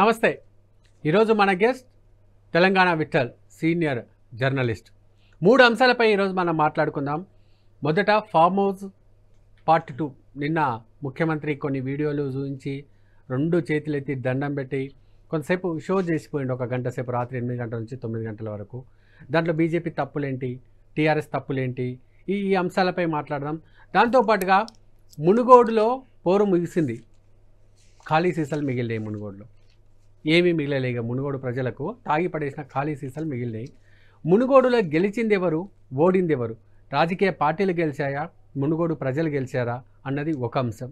నమస్తే ఈరోజు మన guest Telangana Vithal senior journalist మూడు అంశాలపై ఈరోజు మనం మాట్లాడుకుందాం మొదట ఫామ్ హౌస్ పార్ట్ టూ నిన్న ముఖ్యమంత్రి కొన్ని వీడియోలు చూపించి రెండు చేతులెత్తి దండం పెట్టి కొంతసేపు షో చేసిపోయింది ఒక గంట సేపు రాత్రి ఎనిమిది గంటల నుంచి తొమ్మిది గంటల వరకు దాంట్లో బీజేపీ తప్పులేంటి టీఆర్ఎస్ తప్పులేంటి ఈ ఈ అంశాలపై మాట్లాడదాం దాంతోపాటుగా మునుగోడులో పోరు ముగిసింది ఖాళీ సీసాలు మిగిలినాయి మునుగోడులో ఏమీ మిగిలలేక మునుగోడు ప్రజలకు తాగి పడేసిన ఖాళీ సీసాలు మిగిలినాయి మునుగోడులో గెలిచిందెవరు ఓడిందెవరు రాజకీయ పార్టీలు గెలిచాయా మునుగోడు ప్రజలు గెలిచారా అన్నది ఒక అంశం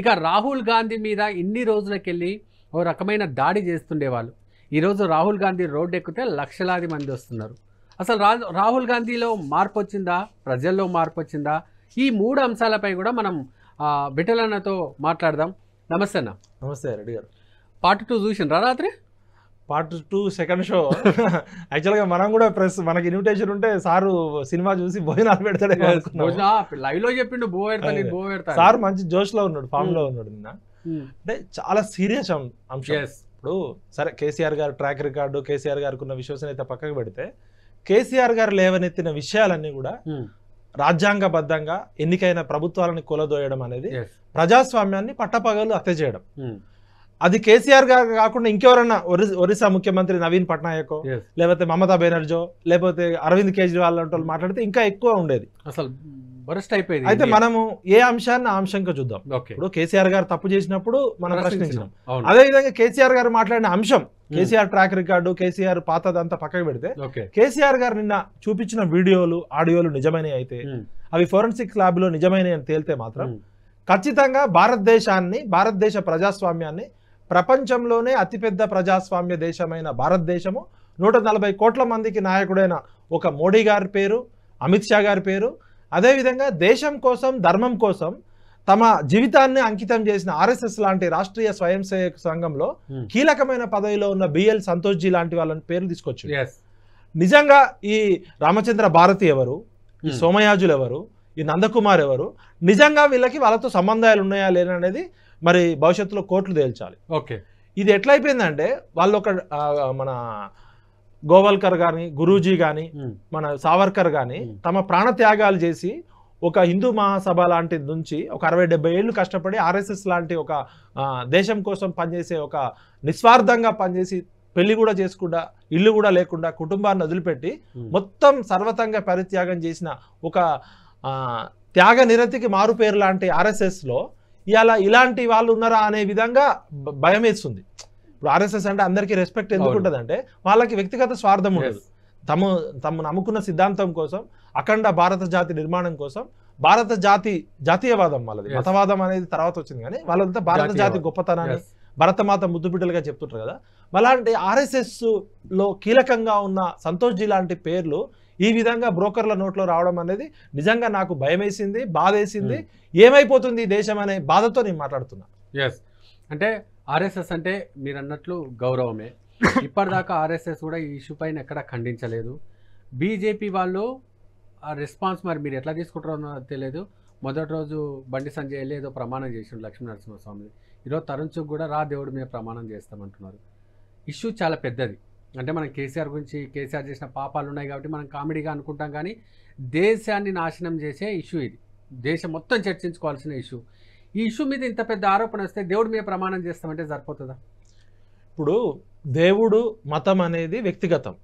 ఇక రాహుల్ గాంధీ మీద ఇన్ని రోజులకెళ్ళి ఓ రకమైన దాడి చేస్తుండేవాళ్ళు ఈరోజు రాహుల్ గాంధీ రోడ్డు ఎక్కితే లక్షలాది మంది వస్తున్నారు అసలు రా రాహుల్ గాంధీలో మార్పు వచ్చిందా ప్రజల్లో మార్పు వచ్చిందా ఈ మూడు అంశాలపై కూడా మనం విఠలన్నతో మాట్లాడదాం నమస్తే అన్న నమస్తే రెడ్డి గారు పార్ట్ టూ చూసిన రాత్రి పార్ట్ టూ సెకండ్ షో యాక్చువల్గా మనం కూడా ప్రెస్ మనకి ఇన్విటేషన్ ఉంటే సారు సినిమా చూసి భోజనాలు పెడతాడే లైవ్ లో చెప్పిండు బో పెడతాను బో పెడతాను సార్ మంచి జోష్ లో ఉన్నాడు ఫామ్ లో hmm. ఉన్నాడు నిన్న hmm. అంటే చాలా సీరియస్ అంశం ఇప్పుడు సరే కేసీఆర్ గారు ట్రాక్ రికార్డు కేసీఆర్ గారికి ఉన్న విశ్వసనీయత పక్కకు పెడితే కేసీఆర్ గారు లేవనెత్తిన విషయాలన్నీ కూడా hmm. రాజ్యాంగబద్ధంగా ఎన్నికైన ప్రభుత్వాలను కొలదోయడం అనేది ప్రజాస్వామ్యాన్ని పట్టపగలు హత్య చేయడం అది కేసీఆర్ గారు కాకుండా ఇంకెవరన్నా ఒరిస్సా ముఖ్యమంత్రి నవీన్ పట్నాయక్ లేకపోతే మమతా బెనర్జీ లేకపోతే అరవింద్ కేజ్రీవాల్ లాంటి వాళ్ళు మాట్లాడితే ఇంకా ఎక్కువ ఉండేది అసలు బరెస్ట్ అయిపోయింది అయితే మనము ఏ అంశాన్ని అంశంగా చూద్దాం ఇప్పుడు కేసీఆర్ గారు తప్పు చేసినప్పుడు మనం ప్రశ్నించినాం అదే విధంగా కేసీఆర్ గారు మాట్లాడిన అంశం hmm. KCR track record KCR పాతదంతా పక్కకు పెడితే కేసీఆర్ గారు నిన్న చూపించిన వీడియోలు ఆడియోలు నిజమైనవి అయితే hmm. అవి ఫోరెన్సిక్ ల్యాబ్ లో నిజమైనవి అని తేలితే మాత్రం hmm. ఖచ్చితంగా భారతదేశాన్ని భారతదేశ ప్రజాస్వామ్యాన్ని ప్రపంచంలోనే అతిపెద్ద ప్రజాస్వామ్య దేశమైన భారతదేశము నూట నలభై కోట్ల మందికి నాయకుడైన ఒక మోడీ గారి పేరు అమిత్ షా గారి పేరు అదేవిధంగా దేశం కోసం ధర్మం కోసం తమ జీవితాన్ని అంకితం చేసిన ఆర్ఎస్ఎస్ లాంటి రాష్ట్రీయ స్వయం సేవక సంఘంలో hmm. కీలకమైన పదవిలో ఉన్న బిఎల్ సంతోష్ జీ లాంటి వాళ్ళని పేర్లు తీసుకొచ్చి నిజంగా ఈ రామచంద్ర భారతి ఎవరు ఈ hmm. సోమయాజులు ఎవరు ఈ నందకుమార్ ఎవరు నిజంగా వీళ్ళకి వాళ్ళతో సంబంధాలు ఉన్నాయా లేననేది మరి భవిష్యత్తులో కోర్టులు తేల్చాలి ఓకే ఇది ఎట్లయిపోయిందంటే వాళ్ళు ఒక మన గోవల్కర్ కానీ గురూజీ కానీ మన సావర్కర్ కానీ తమ ప్రాణ త్యాగాలు చేసి ఒక హిందూ మహాసభ లాంటి నుంచి ఒక అరవై డెబ్బై ఏళ్ళు కష్టపడి ఆర్ఎస్ఎస్ లాంటి ఒక దేశం కోసం పనిచేసే ఒక నిస్వార్థంగా పనిచేసి పెళ్లి కూడా చేసుకుండా ఇల్లు కూడా లేకుండా కుటుంబాన్ని వదిలిపెట్టి మొత్తం సర్వతంగా పరిత్యాగం చేసిన ఒక త్యాగ నిరతికి మారుపేరు లాంటి ఆర్ఎస్ఎస్లో ఇవాళ ఇలాంటి వాళ్ళు ఉన్నారా అనే విధంగా భయం వేస్తుంది ఇప్పుడు ఆర్ఎస్ఎస్ అంటే అందరికీ రెస్పెక్ట్ ఎందుకు ఉంటుంది అంటే వాళ్ళకి వ్యక్తిగత స్వార్థం ఉండదు తమ తమ నమ్ముకున్న సిద్ధాంతం కోసం అఖండ భారత జాతి నిర్మాణం కోసం భారత జాతి జాతీయవాదం వాళ్ళది మతవాదం అనేది తర్వాత వచ్చింది కానీ వాళ్ళంతా భారత జాతి గొప్పతనాన్ని భరతమాత ముద్దుబిడ్డలుగా చెప్తుంటారు కదా అలాంటి లో కీలకంగా ఉన్న జీ లాంటి పేర్లు ఈ విధంగా బ్రోకర్ల నోట్లో రావడం అనేది నిజంగా నాకు భయం వేసింది బాధ వేసింది ఏమైపోతుంది దేశం అనే బాధతో నేను మాట్లాడుతున్నా ఎస్ అంటే ఆర్ఎస్ఎస్ అంటే మీరు అన్నట్లు గౌరవమే ఇప్పటిదాకా ఆర్ఎస్ఎస్ కూడా ఈ ఇష్యూ పైన ఎక్కడ ఖండించలేదు బీజేపీ వాళ్ళు ఆ రెస్పాన్స్ మరి మీరు ఎట్లా తీసుకుంటారో తెలియదు మొదటి రోజు బండి సంజయ్ వెళ్ళి ఏదో ప్రమాణం చేసిండు లక్ష్మీ నరసింహస్వామి ఈరోజు తరుణ్ కూడా రా దేవుడి మీద ప్రమాణం చేస్తామంటున్నారు ఇష్యూ చాలా పెద్దది అంటే మనం కేసీఆర్ గురించి కేసీఆర్ చేసిన పాపాలు ఉన్నాయి కాబట్టి మనం కామెడీగా అనుకుంటాం కానీ దేశాన్ని నాశనం చేసే ఇష్యూ ఇది దేశం మొత్తం చర్చించుకోవాల్సిన ఇష్యూ ఈ ఇష్యూ మీద ఇంత పెద్ద ఆరోపణ వస్తే దేవుడు మీద ప్రమాణం చేస్తామంటే సరిపోతుందా ఇప్పుడు దేవుడు మతం అనేది వ్యక్తిగతం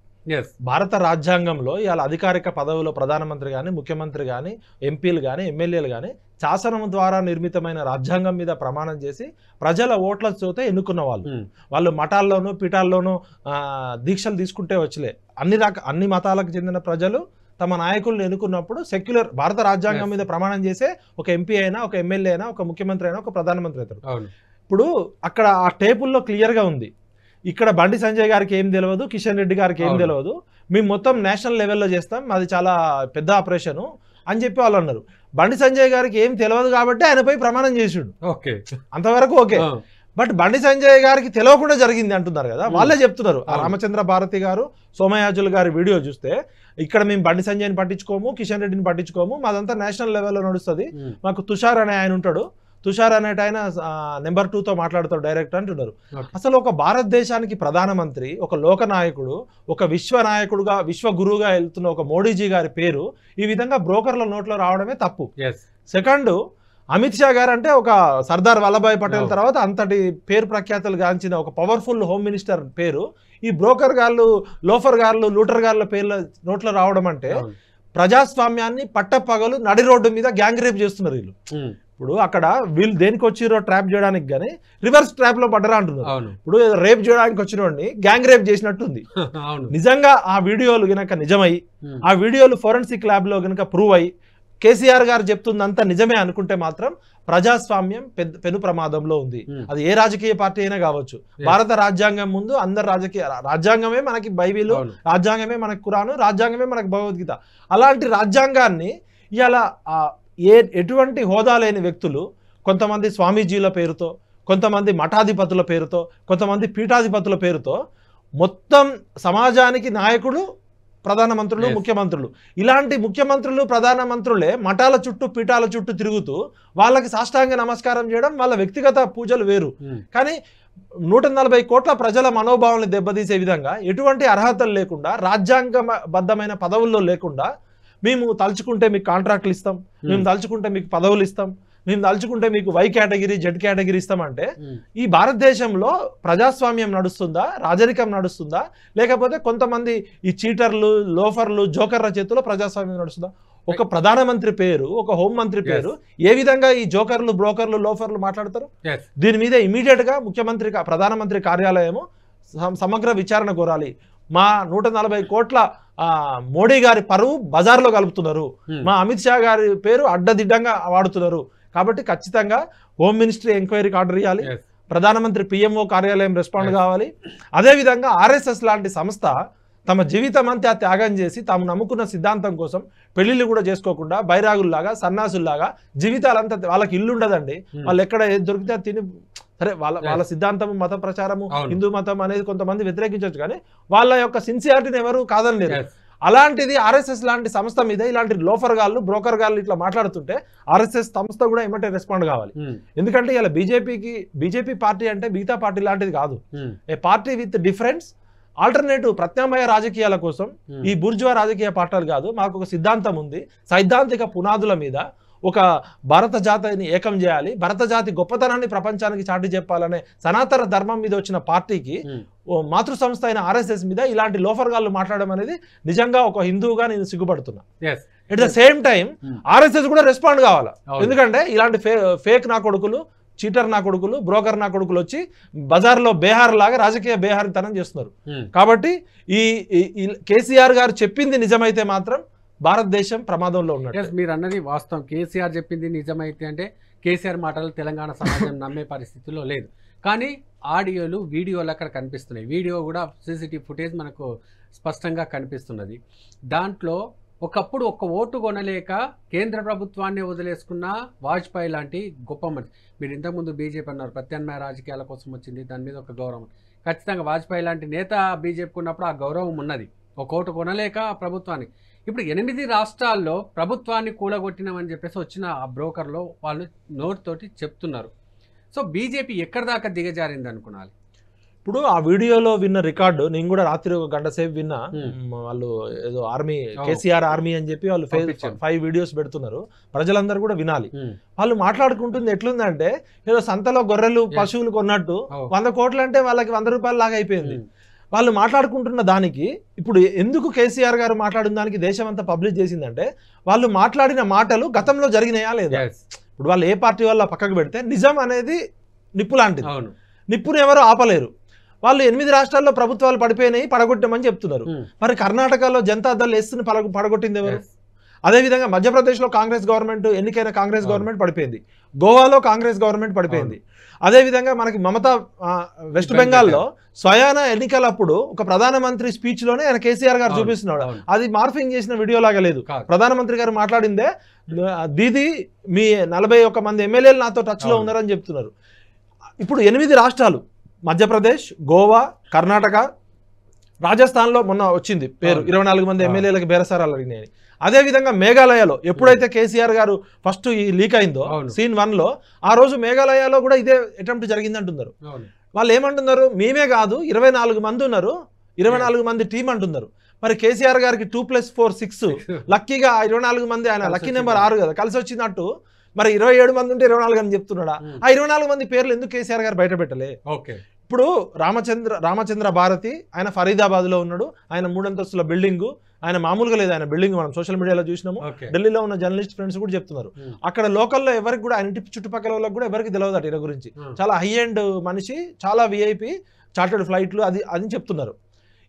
భారత రాజ్యాంగంలో ఇవాళ అధికారిక పదవిలో ప్రధానమంత్రి కానీ ముఖ్యమంత్రి కానీ ఎంపీలు కానీ ఎమ్మెల్యేలు కానీ శాసనం ద్వారా నిర్మితమైన రాజ్యాంగం మీద ప్రమాణం చేసి ప్రజల ఓట్ల చోత ఎన్నుకున్న వాళ్ళు hmm. వాళ్ళు మఠాల్లోనూ పీఠాల్లోనూ దీక్షలు తీసుకుంటే వచ్చలే అన్ని రక అన్ని మతాలకు చెందిన ప్రజలు తమ నాయకులను ఎన్నుకున్నప్పుడు సెక్యులర్ భారత రాజ్యాంగం మీద ప్రమాణం చేసే ఒక ఎంపీ అయినా ఒక ఎమ్మెల్యే అయినా ఒక ముఖ్యమంత్రి అయినా ఒక ప్రధానమంత్రి అవుతారు ఇప్పుడు అక్కడ ఆ టేబుల్లో క్లియర్గా ఉంది ఇక్కడ బండి సంజయ్ గారికి ఏం తెలియదు కిషన్ రెడ్డి గారికి ఏం తెలియదు మేము మొత్తం నేషనల్ లెవెల్లో చేస్తాం అది చాలా పెద్ద ఆపరేషను అని చెప్పి వాళ్ళు అన్నారు బండి సంజయ్ గారికి ఏం తెలియదు కాబట్టి ఆయనపై ప్రమాణం చేసిండు ఓకే అంతవరకు ఓకే బట్ బండి సంజయ్ గారికి తెలియకుండా జరిగింది అంటున్నారు కదా వాళ్ళే చెప్తున్నారు రామచంద్ర భారతి గారు సోమయాజులు గారి వీడియో చూస్తే ఇక్కడ మేము బండి సంజయ్ని పట్టించుకోము కిషన్ రెడ్డిని పట్టించుకోము మాదంతా నేషనల్ లెవెల్లో నడుస్తుంది మాకు తుషార్ అనే ఆయన ఉంటాడు తుషార్ అనేట ఆయన నెంబర్ టూతో మాట్లాడతాడు డైరెక్ట్ అంటున్నారు అసలు ఒక భారతదేశానికి ప్రధానమంత్రి ఒక లోక నాయకుడు ఒక విశ్వ నాయకుడుగా విశ్వ గురువుగా వెళ్తున్న ఒక మోడీజీ గారి పేరు ఈ విధంగా బ్రోకర్ల నోట్లో రావడమే తప్పు సెకండ్ అమిత్ షా గారు అంటే ఒక సర్దార్ వల్లభాయ్ పటేల్ oh. తర్వాత అంతటి పేరు ప్రఖ్యాతులు గాంచిన ఒక పవర్ఫుల్ హోమ్ మినిస్టర్ పేరు ఈ బ్రోకర్ గారు లోఫర్ గార్లు లూటర్ గార్ల పేర్ల నోట్లో రావడం అంటే oh. ప్రజాస్వామ్యాన్ని పట్టపగలు నడి రోడ్డు మీద గ్యాంగ్ రేప్ చేస్తున్నారు వీళ్ళు hmm. ఇప్పుడు అక్కడ వీళ్ళు దేనికి వచ్చిరో ట్రాప్ చేయడానికి కానీ రివర్స్ ట్రాప్ లో పడ్డరా అంటున్నారు ఇప్పుడు రేప్ చేయడానికి వచ్చినోడిని గ్యాంగ్ రేప్ చేసినట్టు ఉంది నిజంగా ఆ వీడియోలు గనక నిజమై ఆ వీడియోలు ఫోరెన్సిక్ ల్యాబ్ లో గనక ప్రూవ్ అయ్యి కేసీఆర్ గారు చెప్తుందంతా నిజమే అనుకుంటే మాత్రం ప్రజాస్వామ్యం పెద్ద పెను ప్రమాదంలో ఉంది అది ఏ రాజకీయ పార్టీ అయినా కావచ్చు భారత రాజ్యాంగం ముందు అందరు రాజకీయ రాజ్యాంగమే మనకి బైబిల్ రాజ్యాంగమే మనకి కురాను రాజ్యాంగమే మనకి భగవద్గీత అలాంటి రాజ్యాంగాన్ని ఇలా ఏ ఎటువంటి హోదా లేని వ్యక్తులు కొంతమంది స్వామీజీల పేరుతో కొంతమంది మఠాధిపతుల పేరుతో కొంతమంది పీఠాధిపతుల పేరుతో మొత్తం సమాజానికి నాయకుడు ప్రధానమంత్రులు ముఖ్యమంత్రులు ఇలాంటి ముఖ్యమంత్రులు ప్రధానమంత్రులే మఠాల చుట్టూ పీఠాల చుట్టూ తిరుగుతూ వాళ్ళకి సాష్టాంగ నమస్కారం చేయడం వాళ్ళ వ్యక్తిగత పూజలు వేరు hmm. కానీ నూట నలభై కోట్ల ప్రజల మనోభావాలను దెబ్బతీసే విధంగా ఎటువంటి అర్హతలు లేకుండా బద్దమైన పదవుల్లో లేకుండా మేము తలుచుకుంటే మీకు కాంట్రాక్ట్లు ఇస్తాం మేము hmm. తలుచుకుంటే మీకు పదవులు ఇస్తాం మేము తలుచుకుంటే మీకు వై కేటగిరీ జెడ్ కేటగిరీ ఇస్తామంటే hmm. ఈ భారతదేశంలో ప్రజాస్వామ్యం నడుస్తుందా రాజరికం నడుస్తుందా లేకపోతే కొంతమంది ఈ చీటర్లు లోఫర్లు జోకర్ల చేతిలో ప్రజాస్వామ్యం నడుస్తుందా ఒక ప్రధానమంత్రి పేరు ఒక హోం మంత్రి పేరు ఏ విధంగా ఈ జోకర్లు బ్రోకర్లు లోఫర్లు మాట్లాడతారు దీని మీద ఇమీడియట్ గా ముఖ్యమంత్రి ప్రధానమంత్రి కార్యాలయము సమగ్ర విచారణ కోరాలి మా నూట నలభై కోట్ల మోడీ గారి పరువు బజార్లో కలుపుతున్నారు మా అమిత్ షా గారి పేరు అడ్డదిడ్డంగా వాడుతున్నారు కాబట్టి ఖచ్చితంగా హోమ్ మినిస్ట్రీ ఎంక్వైరీకి ఆర్డర్ ఇవ్వాలి ప్రధానమంత్రి పిఎంఓ కార్యాలయం రెస్పాండ్ కావాలి అదేవిధంగా ఆర్ఎస్ఎస్ లాంటి సంస్థ తమ జీవితం అంతా త్యాగం చేసి తాము నమ్ముకున్న సిద్ధాంతం కోసం పెళ్లిళ్ళు కూడా చేసుకోకుండా బైరాగుల్లాగా సన్నాసుల్లాగా జీవితాలంతా వాళ్ళకి ఇల్లు ఉండదండి వాళ్ళు ఎక్కడ ఏది దొరికితే తిని సరే వాళ్ళ వాళ్ళ సిద్ధాంతము మత ప్రచారము హిందూ మతం అనేది కొంతమంది వ్యతిరేకించవచ్చు కానీ వాళ్ళ యొక్క సిన్సియారిటీని ఎవరు కాదనలేరు అలాంటిది ఆర్ఎస్ఎస్ లాంటి సంస్థ మీద ఇలాంటి లోఫర్ గాళ్ళు బ్రోకర్ గాళ్ళు ఇట్లా మాట్లాడుతుంటే ఆర్ఎస్ఎస్ సంస్థ కూడా ఏమంటే రెస్పాండ్ కావాలి hmm. ఎందుకంటే ఇలా బీజేపీకి బీజేపీ పార్టీ అంటే మిగతా పార్టీ లాంటిది కాదు hmm. A party with difference alternative ప్రత్యామ్నాయ రాజకీయాల కోసం hmm. ఈ బుర్జువా రాజకీయ పార్టీలు కాదు మాకు ఒక సిద్ధాంతం ఉంది సైద్ధాంతిక పునాదుల మీద ఒక భరత జాతిని ఏకం చేయాలి భరత జాతి గొప్పతనాన్ని ప్రపంచానికి చాటి చెప్పాలనే సనాతన ధర్మం మీద వచ్చిన పార్టీకి మాతృ సంస్థ అయిన ఆర్ఎస్ఎస్ మీద ఇలాంటి లోఫర్గాళ్ళు మాట్లాడడం అనేది నిజంగా ఒక హిందువుగా నేను సిగ్గుపడుతున్నా at the same time RSS కూడా రెస్పాండ్ కావాలి ఎందుకంటే ఇలాంటి ఫేక్ నా కొడుకులు చీటర్ నా కొడుకులు బ్రోకర్ నా కొడుకులు వచ్చి బజార్లో బేహార్ లాగా రాజకీయ బేహారితనం చేస్తున్నారు కాబట్టి ఈ కేసీఆర్ గారు చెప్పింది నిజమైతే మాత్రం భారతదేశం ప్రమాదంలో ఉన్నట్టు మీరు అన్నది వాస్తవం కేసీఆర్ చెప్పింది నిజమైతే అంటే కేసీఆర్ మాటలు తెలంగాణ సమాజం నమ్మే పరిస్థితిలో లేదు కానీ ఆడియోలు వీడియోలు అక్కడ కనిపిస్తున్నాయి వీడియో కూడా సీసీటీవీ ఫుటేజ్ మనకు స్పష్టంగా కనిపిస్తున్నది దాంట్లో ఒకప్పుడు ఒక్క ఓటు కొనలేక కేంద్ర ప్రభుత్వాన్ని వదిలేసుకున్న వాజ్పేయి లాంటి గొప్ప మనిషి మీరు ఇంతకుముందు బీజేపీ అన్నారు ప్రత్యామ్నాయ రాజకీయాల కోసం వచ్చింది దాని మీద ఒక గౌరవం ఖచ్చితంగా వాజ్పేయి లాంటి నేత బీజేపీకి ఉన్నప్పుడు ఆ గౌరవం ఉన్నది ఒక ఓటు కొనలేక ప్రభుత్వానికి ఇప్పుడు ఎనిమిది రాష్ట్రాల్లో ప్రభుత్వాన్ని కూలగొట్టినామని చెప్పేసి వచ్చిన ఆ బ్రోకర్లో వాళ్ళు నోటితోటి చెప్తున్నారు సో బీజేపీ ఎక్కడి దాకా దిగజారింది అనుకున్నాలి ఇప్పుడు ఆ వీడియోలో విన్న రికార్డు నేను కూడా రాత్రి ఒక గంట సేపు విన్నా వాళ్ళు ఏదో ఆర్మీ కేసీఆర్ ఆర్మీ అని చెప్పి వాళ్ళు ఫైవ్ వీడియోస్ పెడుతున్నారు ప్రజలందరూ కూడా వినాలి వాళ్ళు మాట్లాడుకుంటుంది ఎట్లుందంటే ఏదో సంతలో గొర్రెలు పశువులు కొన్నట్టు వంద కోట్లు అంటే వాళ్ళకి వంద రూపాయలు లాగా అయిపోయింది వాళ్ళు మాట్లాడుకుంటున్న దానికి ఇప్పుడు ఎందుకు కేసీఆర్ గారు మాట్లాడిన దానికి దేశం అంతా పబ్లిష్ చేసిందంటే వాళ్ళు మాట్లాడిన మాటలు గతంలో జరిగినాయా లేదా ఇప్పుడు వాళ్ళు ఏ పార్టీ వాళ్ళ పక్కకు పెడితే నిజం అనేది నిప్పు లాంటిది నిప్పును ఎవరు ఆపలేరు వాళ్ళు ఎనిమిది రాష్ట్రాల్లో ప్రభుత్వాలు పడిపోయినాయి పడగొట్టామని చెప్తున్నారు hmm. మరి కర్ణాటకలో జనతా దళ వేస్తున్న పడ పడగొట్టింది ఎవరు అదేవిధంగా మధ్యప్రదేశ్లో కాంగ్రెస్ గవర్నమెంట్ ఎన్నికైన కాంగ్రెస్ గవర్నమెంట్ పడిపోయింది గోవాలో కాంగ్రెస్ గవర్నమెంట్ పడిపోయింది అదేవిధంగా మనకి మమతా వెస్ట్ బెంగాల్లో స్వయాన ఎన్నికలప్పుడు ఒక ప్రధానమంత్రి స్పీచ్లోనే ఆయన కేసీఆర్ గారు చూపిస్తున్నాడు అది మార్ఫింగ్ చేసిన వీడియో లాగా లేదు ప్రధానమంత్రి గారు మాట్లాడిందే దీది మీ నలభై ఒక్క మంది ఎమ్మెల్యేలు నాతో టచ్లో ఉన్నారని చెప్తున్నారు ఇప్పుడు ఎనిమిది రాష్ట్రాలు మధ్యప్రదేశ్ గోవా కర్ణాటక రాజస్థాన్లో మొన్న వచ్చింది పేరు ఇరవై నాలుగు మంది ఎమ్మెల్యేలకు బేరసారాలు అడిగినాయని అదేవిధంగా మేఘాలయలో ఎప్పుడైతే కేసీఆర్ గారు ఫస్ట్ ఈ లీక్ అయిందో సీన్ వన్లో ఆ రోజు మేఘాలయలో కూడా ఇదే అటెంప్ట్ జరిగింది అంటున్నారు వాళ్ళు ఏమంటున్నారు మేమే కాదు ఇరవై నాలుగు మంది ఉన్నారు ఇరవై నాలుగు మంది టీం అంటున్నారు మరి కేసీఆర్ గారికి టూ ప్లస్ ఫోర్ సిక్స్ లక్కీగా ఇరవై నాలుగు మంది ఆయన లక్కీ నెంబర్ ఆరు కదా కలిసి వచ్చినట్టు మరి ఇరవై ఏడు మంది ఉంటే ఇరవై నాలుగు అని చెప్తున్నాడా hmm. ఆ ఇరవై నాలుగు మంది పేర్లు ఎందుకు కేసీఆర్ గారు బయట పెట్టలే ఇప్పుడు రామచంద్ర రామచంద్ర భారతి ఆయన ఫరీదాబాద్లో ఉన్నాడు ఆయన మూడంతస్తుల బిల్డింగు ఆయన మామూలుగా లేదు ఆయన బిల్డింగ్ మనం సోషల్ మీడియాలో చూసినాము ఢిల్లీలో ఉన్న జర్నలిస్ట్ ఫ్రెండ్స్ కూడా చెప్తున్నారు అక్కడ లోకల్లో ఎవరికి కూడా ఆయన ఇంటి చుట్టుపక్కల వాళ్ళకి కూడా ఎవరికి తెలియదు అట గురించి చాలా హై అండ్ మనిషి చాలా విఐపి చార్టర్డ్ ఫ్లైట్లు అది అది చెప్తున్నారు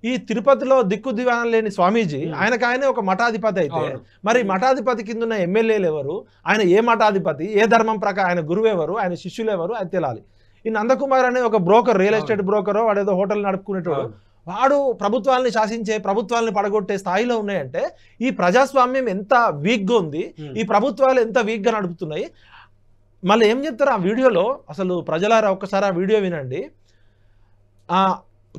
ఈ తిరుపతిలో దిక్కు దివాణం లేని స్వామీజీ ఆయనకు ఆయనే ఒక మఠాధిపతి అయితే మరి మఠాధిపతి కింద ఉన్న ఎమ్మెల్యేలు ఎవరు ఆయన ఏ మఠాధిపతి ఏ ధర్మం ప్రకారం ఆయన గురువు ఎవరు ఆయన శిష్యులు ఎవరు అది తెలాలి ఈ నందకుమార్ అనే ఒక బ్రోకర్ రియల్ ఎస్టేట్ బ్రోకర్ వాడేదో హోటల్ నడుపుకునేటోడు వాడు ప్రభుత్వాలని శాసించే ప్రభుత్వాలని పడగొట్టే స్థాయిలో ఉన్నాయంటే ఈ ప్రజాస్వామ్యం ఎంత వీక్గా ఉంది ఈ ప్రభుత్వాలు ఎంత వీక్గా నడుపుతున్నాయి మళ్ళీ ఏం చెప్తారు ఆ వీడియోలో అసలు ప్రజలారా ఒక్కసారి ఆ వీడియో వినండి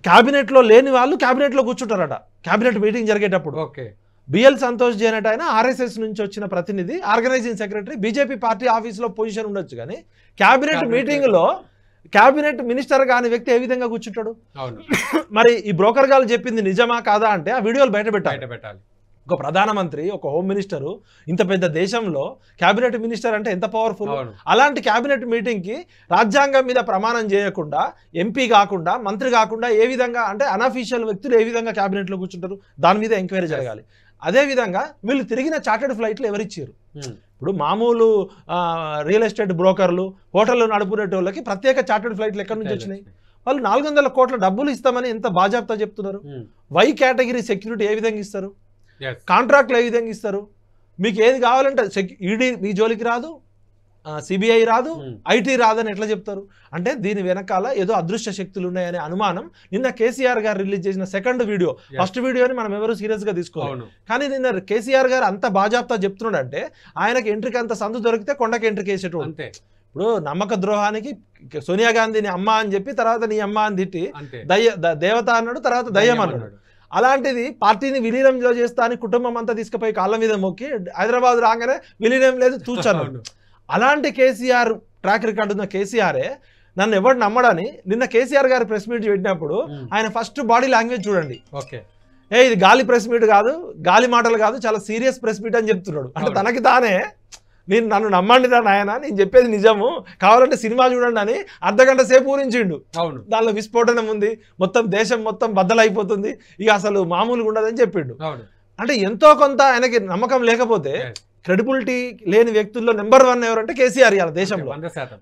క్యాబినెట్లో లేని వాళ్ళు క్యాబినెట్లో కూర్చుంటారట క్యాబినెట్ మీటింగ్ జరిగేటప్పుడు ఓకే బిఎల్ సంతోష్ జీ అనేట ఆయన ఆర్ఎస్ఎస్ నుంచి వచ్చిన ప్రతినిధి ఆర్గనైజింగ్ సెక్రటరీ బీజేపీ పార్టీ ఆఫీస్లో పొజిషన్ ఉండొచ్చు కానీ క్యాబినెట్ మీటింగ్లో క్యాబినెట్ మినిస్టర్ కాని వ్యక్తి ఏ విధంగా కూర్చుంటాడు మరి ఈ బ్రోకర్ గారు చెప్పింది నిజమా కాదా అంటే ఆ వీడియోలు బయట పెట్టాలి పెట్టాలి ఒక ప్రధానమంత్రి ఒక హోమ్ మినిస్టరు ఇంత పెద్ద దేశంలో క్యాబినెట్ మినిస్టర్ అంటే ఎంత పవర్ఫుల్ అలాంటి క్యాబినెట్ మీటింగ్కి రాజ్యాంగం మీద ప్రమాణం చేయకుండా ఎంపీ కాకుండా మంత్రి కాకుండా ఏ విధంగా అంటే అనఫీషియల్ వ్యక్తులు ఏ విధంగా క్యాబినెట్లో కూర్చుంటారు దాని మీద ఎంక్వైరీ జరగాలి అదేవిధంగా వీళ్ళు తిరిగిన చార్టెడ్ ఫ్లైట్లు ఎవరిచ్చారు ఇప్పుడు మామూలు రియల్ ఎస్టేట్ బ్రోకర్లు హోటళ్ళు వాళ్ళకి ప్రత్యేక చార్టెడ్ ఫ్లైట్లు ఎక్కడి నుంచి వచ్చినాయి వాళ్ళు నాలుగు వందల కోట్ల డబ్బులు ఇస్తామని ఎంత బాజాబ్తా చెప్తున్నారు వై కేటగిరీ సెక్యూరిటీ ఏ విధంగా ఇస్తారు కాంట్రాక్ట్లు ఏ విధంగా ఇస్తారు మీకు ఏది కావాలంటే సెక్యూ ఈడీ మీ జోలికి రాదు సిబిఐ రాదు ఐటీ రాదని ఎట్లా చెప్తారు అంటే దీని వెనకాల ఏదో అదృశ్య శక్తులు ఉన్నాయనే అనుమానం నిన్న కేసీఆర్ గారు రిలీజ్ చేసిన సెకండ్ వీడియో ఫస్ట్ వీడియోని మనం ఎవరు గా తీసుకోవాలి కానీ నిన్న కేసీఆర్ గారు అంత బాజాబ్తా చెప్తున్నాడంటే ఆయనకి ఎంట్రీకి అంత సందు దొరికితే కొండకి ఎంట్రీ వేసేటోడు అంతే ఇప్పుడు నమ్మక ద్రోహానికి సోనియా గాంధీని అమ్మ అని చెప్పి తర్వాత నీ అమ్మ అని తిట్టి దయ్య దేవత అన్నాడు తర్వాత దయ్యం అన్నాడు అలాంటిది పార్టీని విలీనం చేస్తా అని కుటుంబం అంతా తీసుకుపోయి కాళ్ళ మీద మొక్కి హైదరాబాద్ రాగానే విలీనం లేదు తూచన్నాడు అలాంటి కేసీఆర్ ట్రాక్ రికార్డు ఉన్న కేసీఆరే నన్ను ఎవరు నమ్మడని నిన్న కేసీఆర్ గారు ప్రెస్ మీట్ పెట్టినప్పుడు ఆయన ఫస్ట్ బాడీ లాంగ్వేజ్ చూడండి ఓకే ఏ ఇది గాలి ప్రెస్ మీట్ కాదు గాలి మాటలు కాదు చాలా సీరియస్ ప్రెస్ మీట్ అని చెప్తున్నాడు అంటే తనకి తానే నేను నన్ను నమ్మండి దాని నాయన నేను చెప్పేది నిజము కావాలంటే సినిమా చూడండి అని అర్ధగంట సేపు ఊరించిండు అవును దానిలో విస్ఫోటనం ఉంది మొత్తం దేశం మొత్తం బద్దలైపోతుంది ఇక అసలు మామూలుగా ఉండదని చెప్పిండు అంటే ఎంతో కొంత ఆయనకి నమ్మకం లేకపోతే క్రెడిబిలిటీ లేని వ్యక్తుల్లో నెంబర్ వన్ ఎవరంటే కేసీఆర్ ఇవాళ దేశంలో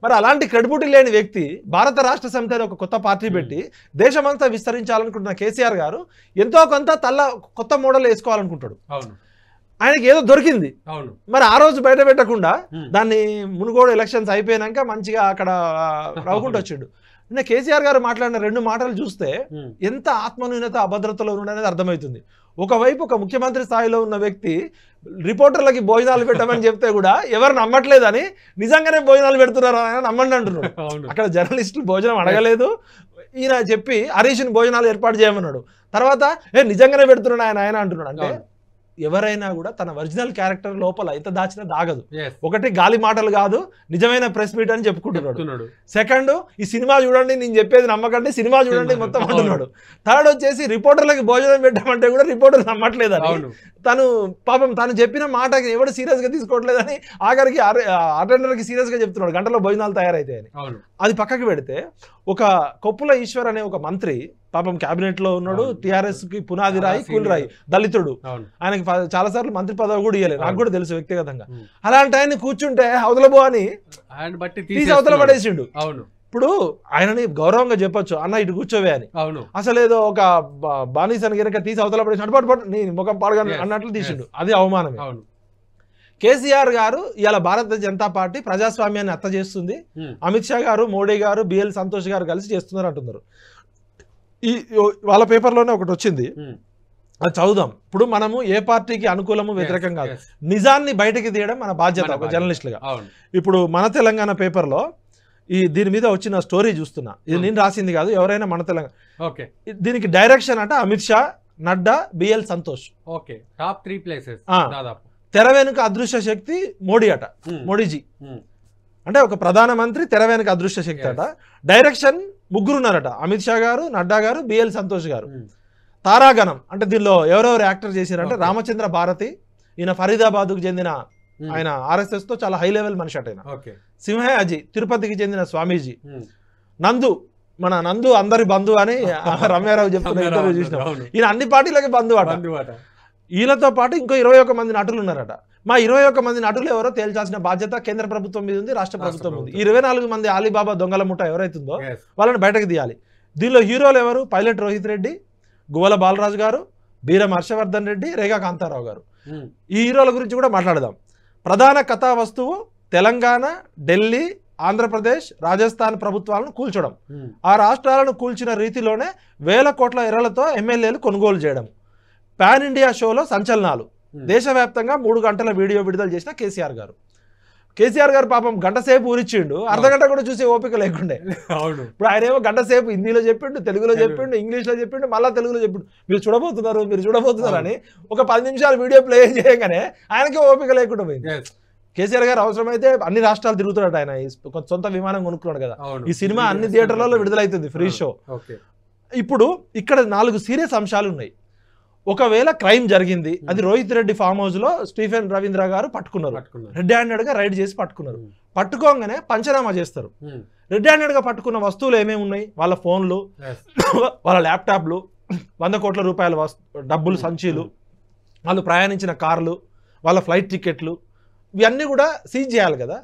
మరి అలాంటి క్రెడిబిలిటీ లేని వ్యక్తి భారత రాష్ట్ర సమితి ఒక కొత్త పార్టీ పెట్టి దేశమంతా విస్తరించాలనుకుంటున్న కేసీఆర్ గారు ఎంతో కొంత తల్ల కొత్త మోడల్ వేసుకోవాలనుకుంటాడు ఆయనకి ఏదో దొరికింది అవును మరి ఆ రోజు బయట పెట్టకుండా దాన్ని మునుగోడు ఎలక్షన్స్ అయిపోయినాక మంచిగా అక్కడ రావుకుంటూ వచ్చిండు నిన్న కేసీఆర్ గారు మాట్లాడిన రెండు మాటలు చూస్తే ఎంత ఆత్మన్యూనత అభద్రతలో ఉండనేది అర్థమవుతుంది ఒకవైపు ఒక ముఖ్యమంత్రి స్థాయిలో ఉన్న వ్యక్తి రిపోర్టర్లకి భోజనాలు పెట్టమని చెప్తే కూడా ఎవరు నమ్మట్లేదని నిజంగానే భోజనాలు పెడుతున్నారు అని నమ్మండి అంటున్నాడు అక్కడ జర్నలిస్టులు భోజనం అడగలేదు ఈయన చెప్పి హరీష్ని భోజనాలు ఏర్పాటు చేయమన్నాడు తర్వాత ఏ నిజంగానే పెడుతున్నాడు ఆయన ఆయన అంటున్నాడు అంటే ఎవరైనా కూడా తన ఒరిజినల్ క్యారెక్టర్ లోపల ఎంత దాచినా దాగదు ఒకటి గాలి మాటలు కాదు నిజమైన ప్రెస్ మీట్ అని చెప్పుకుంటున్నాడు సెకండ్ ఈ సినిమా చూడండి నేను చెప్పేది నమ్మకండి సినిమా చూడండి మొత్తం అంటున్నాడు థర్డ్ వచ్చేసి రిపోర్టర్లకు భోజనం పెట్టమంటే కూడా రిపోర్టర్ నమ్మట్లేదు తను పాపం తను చెప్పిన మాట ఎవడు సీరియస్ గా తీసుకోవట్లేదని ఆఖరికి అటెండర్ కి సీరియస్ గా చెప్తున్నాడు గంటలో భోజనాలు తయారైతాయని అది పక్కకు పెడితే ఒక కొప్పుల ఈశ్వర్ అనే ఒక మంత్రి పాపం కేబినెట్ లో ఉన్నాడు టిఆర్ఎస్ కి పునాది రాయి కూలిరాయి దళితుడు ఆయనకి చాలా సార్లు మంత్రి పదవి కూడా ఇవ్వలేదు నాకు కూడా తెలుసు వ్యక్తిగతంగా అలాంటి ఆయన కూర్చుంటే అవతలబో అని తీసి అవతల పడేసిండు అవును ఇప్పుడు ఆయనని గౌరవంగా చెప్పొచ్చు అన్న ఇటు కూర్చోవే అని అవును అసలు ఏదో ఒక బానిసన్ గనక తీసి అవతల పడేసి అటుపాటు నీ ముఖం పాడుగా అన్నట్లు తీసిండు అది అవమానమే అవును కేసీఆర్ గారు ఇలా భారత జనతా పార్టీ ప్రజాస్వామ్యాన్ని అత్త చేస్తుంది అమిత్ షా గారు మోడీ గారు బిఎల్ సంతోష్ గారు కలిసి చేస్తున్నారు అంటున్నారు ఈ వాళ్ళ పేపర్లోనే ఒకటి వచ్చింది hmm. అది చదువుదాం ఇప్పుడు మనము ఏ పార్టీకి అనుకూలము వ్యతిరేకం కాదు నిజాన్ని బయటకి తీయడం మన బాధ్యత ఒక జర్నలిస్టులుగా ఇప్పుడు మన తెలంగాణ పేపర్లో ఈ దీని మీద వచ్చిన స్టోరీ చూస్తున్నా ఇది hmm. నేను రాసింది కాదు ఎవరైనా మన తెలంగాణ ఓకే దీనికి డైరెక్షన్ అంటే Amit Shah Nadda BL Santosh okay top three places తెర వెనుక అదృశ్య శక్తి మోడీ అట hmm. మోడీజీ అంటే ఒక ప్రధానమంత్రి తెర వెనక అదృష్ట శక్తి అట డైరెక్షన్ ముగ్గురు ఉన్నారట అమిత్ షా గారు నడ్డా గారు బిఎల్ సంతోష్ గారు hmm. తారాగణం అంటే దీనిలో ఎవరెవరు యాక్టర్ చేశారంటే రామచంద్ర భారతి ఈయన ఫరీదాబాద్కు చెందిన hmm. ఆయన ఆర్ఎస్ఎస్ తో చాలా హై లెవెల్ మనిషి అట సింహయాజీ తిరుపతికి చెందిన స్వామీజీ hmm. నందు మన నందు అందరి బంధువు అని రమ్యారావు చెప్తున్న ఈయన అన్ని పార్టీలకి బంధువు అట ఈయనతో పాటు ఇంకో ఇరవై మంది నటులు ఉన్నారట మా ఇరవై ఒక్క మంది నటులు ఎవరో తేల్చాల్సిన బాధ్యత కేంద్ర ప్రభుత్వం మీద ఉంది రాష్ట్ర ప్రభుత్వం ఉంది ఇరవై నాలుగు మంది అలీబాబా దొంగల ముఠా ఎవరైతుందో వాళ్ళని బయటకు తీయాలి దీనిలో హీరోలు ఎవరు పైలట్ రోహిత్ రెడ్డి గువల బాలరాజు గారు బీరం హర్షవర్ధన్ రెడ్డి రేఖా కాంతారావు గారు hmm. ఈ హీరోల గురించి కూడా మాట్లాడదాం ప్రధాన కథా వస్తువు తెలంగాణ ఢిల్లీ ఆంధ్రప్రదేశ్ రాజస్థాన్ ప్రభుత్వాలను కూల్చడం hmm. ఆ రాష్ట్రాలను కూల్చిన రీతిలోనే వేల కోట్ల ఎర్రలతో ఎమ్మెల్యేలు కొనుగోలు చేయడం పాన్ ఇండియా షోలో సంచలనాలు Hmm. దేశవ్యాప్తంగా మూడు గంటల వీడియో విడుదల చేసిన కేసీఆర్ గారు కేసీఆర్ గారు పాపం గంట సేపు ఊరిచ్చిండు hmm. అర్ధగంట కూడా చూసే ఓపిక లేకుండే అవును ఇప్పుడు ఆయన ఏమో గంట సేపు హిందీలో చెప్పిండు తెలుగులో చెప్పిండు లో చెప్పిండు మళ్ళీ తెలుగులో చెప్పిండు మీరు చూడబోతున్నారు మీరు చూడబోతున్నారు అని ఒక పది నిమిషాలు వీడియో ప్లే చేయగానే ఆయనకి ఓపిక లేకుండా పోయింది కేసీఆర్ గారు అవసరమైతే అన్ని రాష్ట్రాలు తిరుగుతున్నాడు ఆయన సొంత విమానం కొనుక్కున్నాడు కదా ఈ సినిమా అన్ని థియేటర్లలో విడుదలైతుంది ఫ్రీ షో ఇప్పుడు ఇక్కడ నాలుగు సీరియస్ అంశాలు ఉన్నాయి ఒకవేళ క్రైమ్ జరిగింది అది రోహిత్ రెడ్డి ఫామ్ హౌస్ లో స్టీఫెన్ రవీంద్ర గారు పట్టుకున్నారు రెడ్ హ్యాండెడ్ గా రైడ్ చేసి పట్టుకున్నారు పట్టుకోగానే పంచనామా చేస్తారు రెడ్ హ్యాండెడ్ గా పట్టుకున్న వస్తువులు ఏమేమి ఉన్నాయి వాళ్ళ ఫోన్లు వాళ్ళ ల్యాప్టాప్లు వంద కోట్ల రూపాయల డబ్బులు సంచీలు వాళ్ళు ప్రయాణించిన కార్లు వాళ్ళ ఫ్లైట్ టికెట్లు ఇవన్నీ కూడా సీజ్ చేయాలి కదా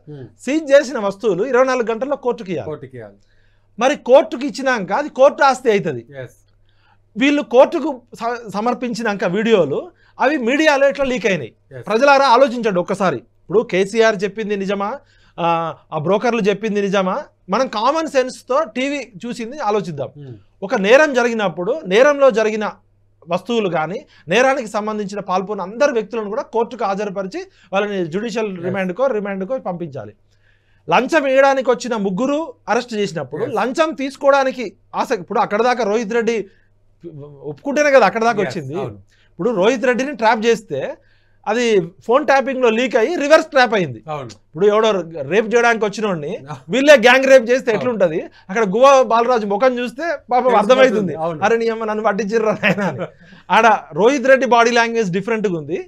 సీజ్ చేసిన వస్తువులు ఇరవై నాలుగు గంటల్లో కోర్టుకి ఇవ్వాలి మరి కోర్టుకి ఇచ్చినాక అది కోర్టు ఆస్తి అవుతుంది వీళ్ళు కోర్టుకు సమర్పించినాక వీడియోలు అవి మీడియాలో ఇట్లా లీక్ అయినాయి ప్రజలారా ఆలోచించండి ఒక్కసారి ఇప్పుడు కేసీఆర్ చెప్పింది నిజమా ఆ బ్రోకర్లు చెప్పింది నిజమా మనం కామన్ సెన్స్తో టీవీ చూసింది ఆలోచిద్దాం hmm. ఒక నేరం జరిగినప్పుడు నేరంలో జరిగిన వస్తువులు కానీ నేరానికి సంబంధించిన పాల్పొన్న అందరు వ్యక్తులను కూడా కోర్టుకు హాజరుపరిచి వాళ్ళని జ్యుడిషియల్ రిమాండ్కో రిమాండ్కో పంపించాలి లంచం వేయడానికి వచ్చిన ముగ్గురు అరెస్ట్ చేసినప్పుడు లంచం తీసుకోవడానికి ఆసక్తి ఇప్పుడు అక్కడ దాకా రోహిత్ రెడ్డి ఒప్పుకుంటేనే కదా అక్కడ దాకా వచ్చింది ఇప్పుడు రోహిత్ రెడ్డిని ట్రాప్ చేస్తే అది ఫోన్ ట్యాపింగ్ లో లీక్ అయ్యి రివర్స్ ట్రాప్ అయింది ఇప్పుడు ఎవడో రేప్ చేయడానికి వచ్చినోడిని వీళ్ళే గ్యాంగ్ రేప్ చేస్తే ఎట్లుంటది అక్కడ గువా బాలరాజు ముఖం చూస్తే పాపం అర్థమవుతుంది అరే నీ అమ్మ నన్ను పట్టించరు ఆడ Rohit Reddy body language different గా ఉంది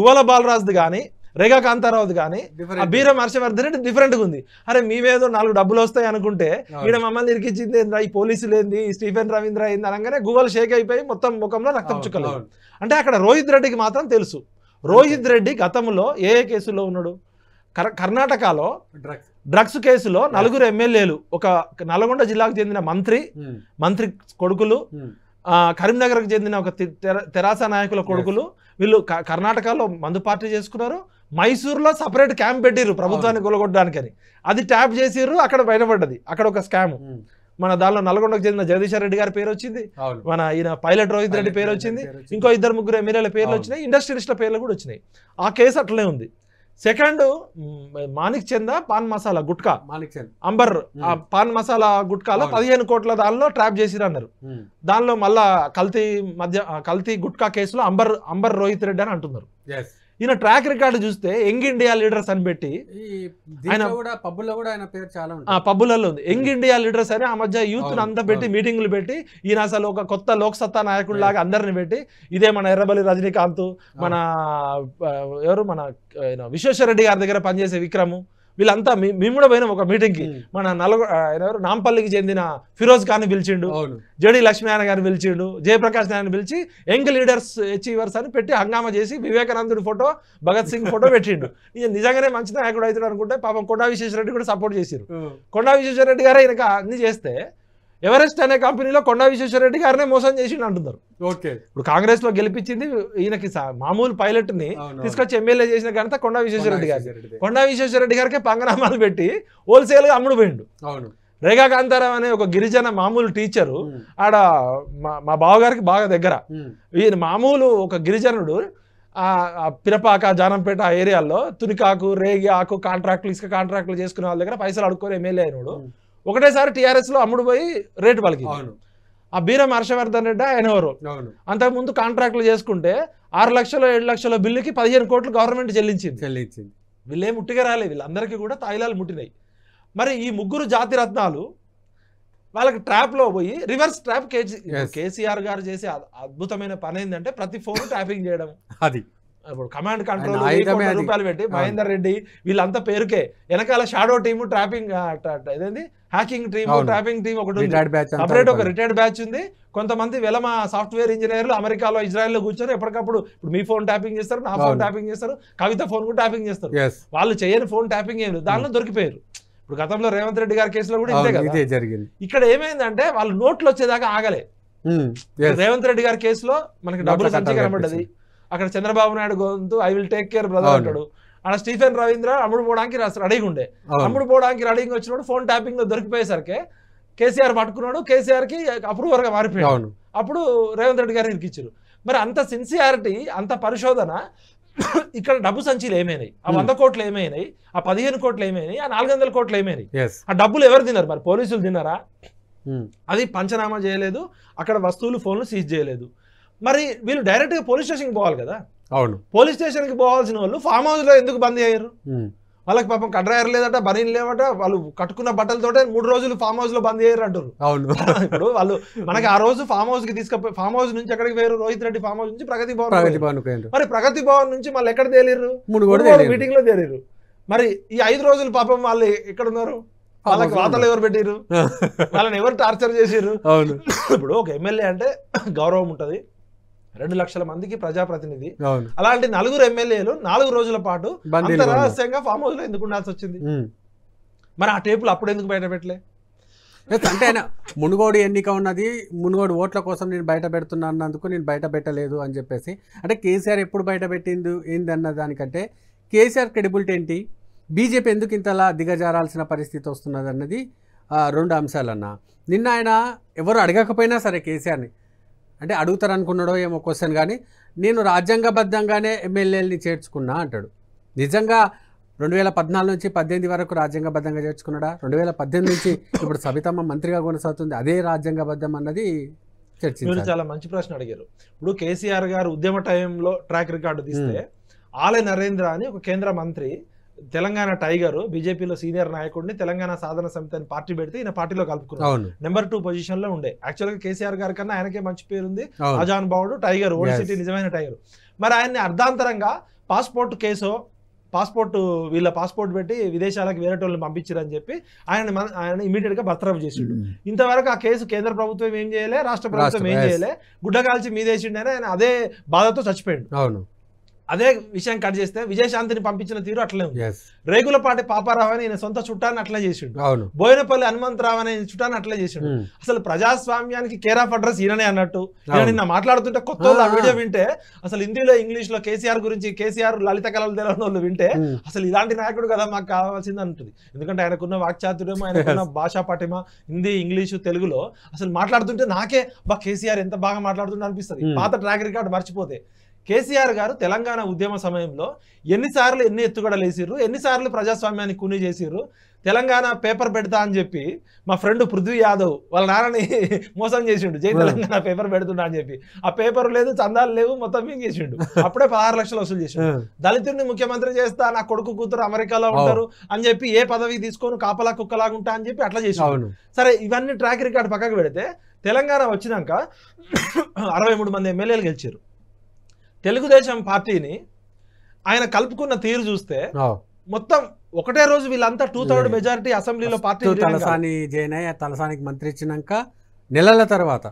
గువల బాలరాజు కానీ రేఖా కాంతారావు కానీ ఆ బీరం హర్షవర్ధన్ రెడ్డి డిఫరెంట్గా ఉంది అరే మీవేదో నాలుగు డబ్బులు వస్తాయి అనుకుంటే ఈడ మమ్మల్ని ఇరికించింది ఏంద్రా ఈ పోలీసులు ఏంది స్టీఫెన్ రవీంద్ర ఏంది అనగానే గూగుల్ షేక్ అయిపోయి మొత్తం ముఖంలో రక్తం చుక్కలు అంటే అక్కడ రోహిత్ రెడ్డికి మాత్రం తెలుసు రోహిత్ రెడ్డి గతంలో ఏ ఏ కేసుల్లో ఉన్నాడు కర్ణాటకలో డ్రగ్స్ డ్రగ్స్ కేసులో నలుగురు ఎమ్మెల్యేలు ఒక నల్గొండ జిల్లాకు చెందిన మంత్రి hmm. మంత్రి కొడుకులు hmm. కరీంనగర్కి చెందిన ఒక తెరాస నాయకుల కొడుకులు వీళ్ళు కర్ణాటకలో మందు పార్టీ చేసుకున్నారు మైసూర్లో సపరేట్ క్యాంప్ పెట్టిరు ప్రభుత్వాన్ని గొలగొట్టడానికి అని అది ట్యాప్ చేసిర్రు అక్కడ బయటపడ్డది అక్కడ ఒక స్కామ్ మన దానిలో నల్గొండకు చెందిన జగదీశ్వర రెడ్డి గారి పేరు వచ్చింది మన ఈయన పైలట్ రోహిత్ రెడ్డి పేరు వచ్చింది ఇంకో ఇద్దరు ముగ్గురు ఎమ్మెల్యేల పేర్లు వచ్చినాయి ఇండస్ట్రియలిస్టుల పేర్లు కూడా వచ్చినాయి ఆ కేసు అట్లనే ఉంది సెకండ్ మాణిక్ చంద పాన్ మసాలా గుట్కా మాణిక్ చంద్ అంబర్ పాన్ మసాలా గుట్కాలో పదిహేను కోట్ల దానిలో ట్రాప్ చేసిరు అన్నారు దానిలో మళ్ళా కల్తీ మధ్య కల్తీ గుట్కా కేసులో అంబర్ అంబర్ రోహిత్ రెడ్డి అని అంటున్నారు ఈయన ట్రాక్ రికార్డు చూస్తే యంగ్ ఇండియా లీడర్స్ అని పెట్టి ఆయన కూడా పబ్బుల్లో కూడా ఆయన పేరు చాలా పబ్బులలో ఉంది యంగ్ ఇండియా లీడర్స్ అని ఆ మధ్య యూత్ అంతా పెట్టి మీటింగ్లు పెట్టి ఈయన అసలు ఒక కొత్త లోక్సత్తా నాయకుడు లాగా అందరిని పెట్టి ఇదే మన ఎర్రబల్లి రజనీకాంత్ మన ఎవరు మన విశ్వేశ్వర రెడ్డి గారి దగ్గర పనిచేసే విక్రము వీళ్ళంతా మేము కూడా పోయినాం ఒక కి మన నలుగురు నాంపల్లికి చెందిన ఫిరోజ్ ఖాన్ పిలిచిండు జడి లక్ష్మీనారాయణ గారిని పిలిచిండు జయప్రకాష్ నారాయణ పిలిచి యంగ్ లీడర్స్ అచీవర్స్ అని పెట్టి హంగామా చేసి వివేకానందుడి ఫోటో భగత్ సింగ్ ఫోటో పెట్టిండు ఇది నిజంగానే మంచి నాయకుడు అవుతాడు అనుకుంటే పాపం కొండా విశ్వేశ్వరరెడ్డి కూడా సపోర్ట్ చేశారు కొండా విశ్వేశ్వరరెడ్డి గారే ఇక అన్ని చేస్తే ఎవరెస్ట్ అనే కంపెనీలో కొండా విశ్వేశ్వరరెడ్డి గారినే మోసం చేసిండు అంటున్నారు ఓకే ఇప్పుడు కాంగ్రెస్ లో గెలిపించింది ఈయనకి మామూలు పైలట్ ని తీసుకొచ్చి ఎమ్మెల్యే చేసిన ఘనత కొండా విశ్వేశ్వరరెడ్డి గారి కొండా విశ్వేశ్వరరెడ్డి గారికి పంగనామాలు పెట్టి హోల్సేల్ గా అమ్ముడు పోయిండు అవును రేఖా అనే ఒక గిరిజన మామూలు టీచరు ఆడ మా మా బావగారికి బాగా దగ్గర ఈయన మామూలు ఒక గిరిజనుడు ఆ పిరపాక జానంపేట ఏరియాలో తునికాకు రేగి ఆకు కాంట్రాక్టులు ఇసుక కాంట్రాక్టులు చేసుకునే వాళ్ళ దగ్గర పైసలు అడుక్కొని ఎమ్మెల్యే అయినాడు ఒకటేసారి లో అమ్ముడు పోయి రేటు పలికి ఆ బీరం హర్షవర్ధన్ రెడ్డి ఆయన ఎవరు అంతకుముందు కాంట్రాక్ట్లు చేసుకుంటే ఆరు లక్షలు ఏడు లక్షల బిల్లుకి పదిహేను కోట్లు గవర్నమెంట్ చెల్లించింది చెల్లించింది వీళ్ళే ముట్టిగా రాలేదు వీళ్ళందరికీ కూడా తాయిలాలు ముట్టినాయి మరి ఈ ముగ్గురు జాతి రత్నాలు వాళ్ళకి ట్రాప్ లో పోయి రివర్స్ ట్రాప్ కేజీ కేసీఆర్ గారు చేసే అద్భుతమైన పని ఏంటంటే ప్రతి ఫోన్ ట్రాపింగ్ చేయడం అది ఇప్పుడు కమాండ్ కంట్రోల్ రూపాయలు పెట్టి మహేందర్ రెడ్డి వీళ్ళంతా పేరుకే వెనకాల షాడో టీము ట్రాపింగ్ ఏదైంది హ్యాకింగ్ టీమ్ ట్రాపింగ్ టీమ్ ఒకటి సపరేట్ ఒక రిటైర్డ్ బ్యాచ్ ఉంది కొంతమంది వేల మా సాఫ్ట్వేర్ ఇంజనీర్లు అమెరికాలో ఇజ్రాయెల్లో కూర్చొని ఎప్పటికప్పుడు ఇప్పుడు మీ ఫోన్ ట్యాపింగ్ చేస్తారు నా ఫోన్ ట్యాపింగ్ చేస్తారు కవిత ఫోన్ కూడా ట్యాపింగ్ చేస్తారు వాళ్ళు చేయని ఫోన్ ట్యాపింగ్ ఏం లేదు దానిలో hmm. దొరికిపోయారు ఇప్పుడు గతంలో రేవంత్ రెడ్డి గారి కేసులో కూడా ఇదే కదా జరిగింది ఇక్కడ ఏమైందంటే వాళ్ళు నోట్లు వచ్చేదాకా ఆగలే hmm. రేవంత్ రెడ్డి గారి కేసులో మనకి డబ్బులు సంచి కనబడ్డది అక్కడ చంద్రబాబు నాయుడు గొంతు I will take care brother అంటాడు అక్కడ స్టీఫెన్ రవీంద్ర అమ్ముడు పోవడానికి రెడీగా ఉండే అమ్ముడు పోవడానికి రెడీగా వచ్చినప్పుడు ఫోన్ ట్యాపింగ్ లో దొరికిపోయేసరికి కేసీఆర్ పట్టుకున్నాడు కేసీఆర్ కి అప్రూవర్ గా మారిపోయాడు అప్పుడు రేవంత్ రెడ్డి గారిని ఇరికిచ్చారు మరి అంత సిన్సియారిటీ అంత పరిశోధన ఇక్కడ డబ్బు సంచిలు ఏమైనాయి ఆ వంద కోట్లు ఏమైనాయి ఆ పదిహేను కోట్లు ఏమైనాయి ఆ నాలుగు వందల కోట్లు ఏమైనాయి ఆ డబ్బులు ఎవరు తిన్నారు మరి పోలీసులు తిన్నారా అది పంచనామా చేయలేదు అక్కడ వస్తువులు ఫోన్లు సీజ్ చేయలేదు మరి వీళ్ళు డైరెక్ట్గా పోలీస్ స్టేషన్కి పోవాలి కదా అవును పోలీస్ స్టేషన్కి పోవాల్సిన వాళ్ళు ఫామ్ హౌస్లో ఎందుకు బంద్ అయ్యారు వాళ్ళకి పాపం కడ్రాయర్ లేదట బరీన్ లేవట వాళ్ళు కట్టుకున్న బట్టలతోటే మూడు రోజులు ఫామ్ హౌస్ లో బంద్ చేయరు అంటారు అవును ఇప్పుడు వాళ్ళు మనకి ఆ రోజు ఫామ్ హౌస్ కి తీసుకపోయి ఫామ్ హౌస్ నుంచి ఎక్కడికి వేరు రోహిత్ రెడ్డి ఫామ్ హౌస్ నుంచి ప్రగతి భవన్ ప్రగతి భవన్ మరి ప్రగతి భవన్ నుంచి మళ్ళీ ఎక్కడ తేలిరు మీటింగ్ లో తేలిరు మరి ఈ ఐదు రోజులు పాపం వాళ్ళు ఎక్కడ ఉన్నారు వాళ్ళకి వాతలు ఎవరు పెట్టిరు వాళ్ళని ఎవరు టార్చర్ చేసిరు ఇప్పుడు ఒక ఎమ్మెల్యే అంటే గౌరవం ఉంటది రెండు లక్షల మందికి ప్రజాప్రతినిధి అలాంటి నలుగురు ఎమ్మెల్యేలు నాలుగు రోజుల పాటు రహస్యంగా ఫామ్ హౌస్ లో ఎందుకు ఉండాల్సి వచ్చింది మరి ఆ టేపులు అప్పుడు ఎందుకు బయట పెట్టలే అంటే ఆయన మునుగోడు ఎన్నిక ఉన్నది మునుగోడు ఓట్ల కోసం నేను బయట పెడుతున్నా అన్నందుకు నేను బయట పెట్టలేదు అని చెప్పేసి అంటే కేసీఆర్ ఎప్పుడు బయట పెట్టింది ఏంది అన్న దానికంటే కేసీఆర్ క్రెడిబిలిటీ ఏంటి బీజేపీ ఎందుకు ఇంతలా దిగజారాల్సిన పరిస్థితి వస్తున్నది అన్నది రెండు అంశాలన్నా నిన్న ఆయన ఎవరు అడగకపోయినా సరే కేసీఆర్ని అంటే అడుగుతారు అనుకున్నాడో ఏమో క్వశ్చన్ కానీ నేను రాజ్యాంగబద్ధంగానే ఎమ్మెల్యేలని చేర్చుకున్నా అంటాడు నిజంగా రెండు వేల పద్నాలుగు నుంచి పద్దెనిమిది వరకు రాజ్యాంగబద్ధంగా చేర్చుకున్నాడా రెండు వేల పద్దెనిమిది నుంచి ఇప్పుడు సబితమ్మ మంత్రిగా కొనసాగుతుంది అదే రాజ్యాంగబద్ధం అన్నది చర్చించారు చాలా మంచి ప్రశ్న అడిగారు ఇప్పుడు కేసీఆర్ గారు ఉద్యమ టైంలో ట్రాక్ రికార్డు తీస్తే ఆలయ నరేంద్ర అని ఒక కేంద్ర మంత్రి తెలంగాణ టైగర్ బీజేపీలో సీనియర్ నాయకుడిని తెలంగాణ సాధన సమితి అని పార్టీ పెడితే ఈయన పార్టీలో కలుపుకున్నాడు నెంబర్ టూ పొజిషన్ లో ఉండే యాక్చువల్ గా కేసీఆర్ గారి కన్నా ఆయనకే మంచి పేరు ఉంది అజాన్ బావుడు టైగర్ ఓల్డ్ సిటీ నిజమైన టైగర్ మరి ఆయన్ని అర్ధాంతరంగా పాస్పోర్ట్ కేసు పాస్పోర్ట్ వీళ్ళ పాస్పోర్ట్ పెట్టి విదేశాలకు వేరే వాళ్ళని అని చెప్పి ఆయన ఆయన ఇమీడియట్ గా బర్తరఫ్ చేసిండు ఇంతవరకు ఆ కేసు కేంద్ర ప్రభుత్వం ఏం చేయలే రాష్ట్ర ప్రభుత్వం ఏం చేయలే గుడ్డ కాల్చి అని ఆయన అదే బాధతో చచ్చిపోయాడు అవును అదే విషయం కట్ చేస్తే విజయశాంతిని పంపించిన తీరు అట్లే ఉంది రేగులపాటి పాపారావు అని ఈయన సొంత చుట్టాన్ని అట్లా చేసిండు బోయినపల్లి హనుమంతరావు అనే చుట్టాన్ని అట్లా చేసిండు hmm. అసలు ప్రజాస్వామ్యానికి కేర్ ఆఫ్ అడ్రస్ ఈయననే అన్నట్టు నిన్న మాట్లాడుతుంటే కొత్త ah. వీడియో వింటే అసలు హిందీలో ఇంగ్లీష్ లో కేసీఆర్ గురించి కేసీఆర్ లలిత కళలు తెలవని వాళ్ళు వింటే hmm. అసలు ఇలాంటి నాయకుడు కదా మాకు కావాల్సింది అంటుంది ఎందుకంటే ఆయనకున్న వాక్చాతుర్యం ఆయనకున్న భాషా పటిమ హిందీ ఇంగ్లీషు తెలుగులో అసలు మాట్లాడుతుంటే నాకే బా కేసీఆర్ ఎంత బాగా మాట్లాడుతుంటే అనిపిస్తుంది hmm. పాత ట్రాక్ రికార్డ్ మర్చిపోతే కేసీఆర్ గారు తెలంగాణ ఉద్యమ సమయంలో ఎన్నిసార్లు ఎన్ని ఎత్తుగడలు వేసిర్రు ఎన్నిసార్లు ప్రజాస్వామ్యాన్ని కూని చేసిర్రు తెలంగాణ పేపర్ పెడతా అని చెప్పి మా ఫ్రెండ్ పృథ్వీ యాదవ్ వాళ్ళ నాన్నని మోసం చేసిండు జై తెలంగాణ పేపర్ పెడుతున్నా అని చెప్పి ఆ పేపర్ లేదు చందాలు లేవు మొత్తం ఏం చేసిండు అప్పుడే పదహారు లక్షలు వసూలు చేసిండు దళితుడిని ముఖ్యమంత్రి చేస్తా నా కొడుకు కూతురు అమెరికాలో ఉంటారు అని చెప్పి ఏ పదవి తీసుకొని కాపలా కుక్కలాగుంటా అని చెప్పి అట్లా చేసిండు సరే ఇవన్నీ ట్రాక్ రికార్డ్ పక్కకు పెడితే తెలంగాణ వచ్చినాక అరవై మూడు మంది ఎమ్మెల్యేలు గెలిచారు తెలుగుదేశం పార్టీని ఆయన కలుపుకున్న తీరు చూస్తే మొత్తం ఒకటే రోజు వీళ్ళంతా టూ థర్డ్ మెజారిటీ అసెంబ్లీలో పార్టీ తలసాని జైనయ్య తలసానికి మంత్రి ఇచ్చినాక నెలల తర్వాత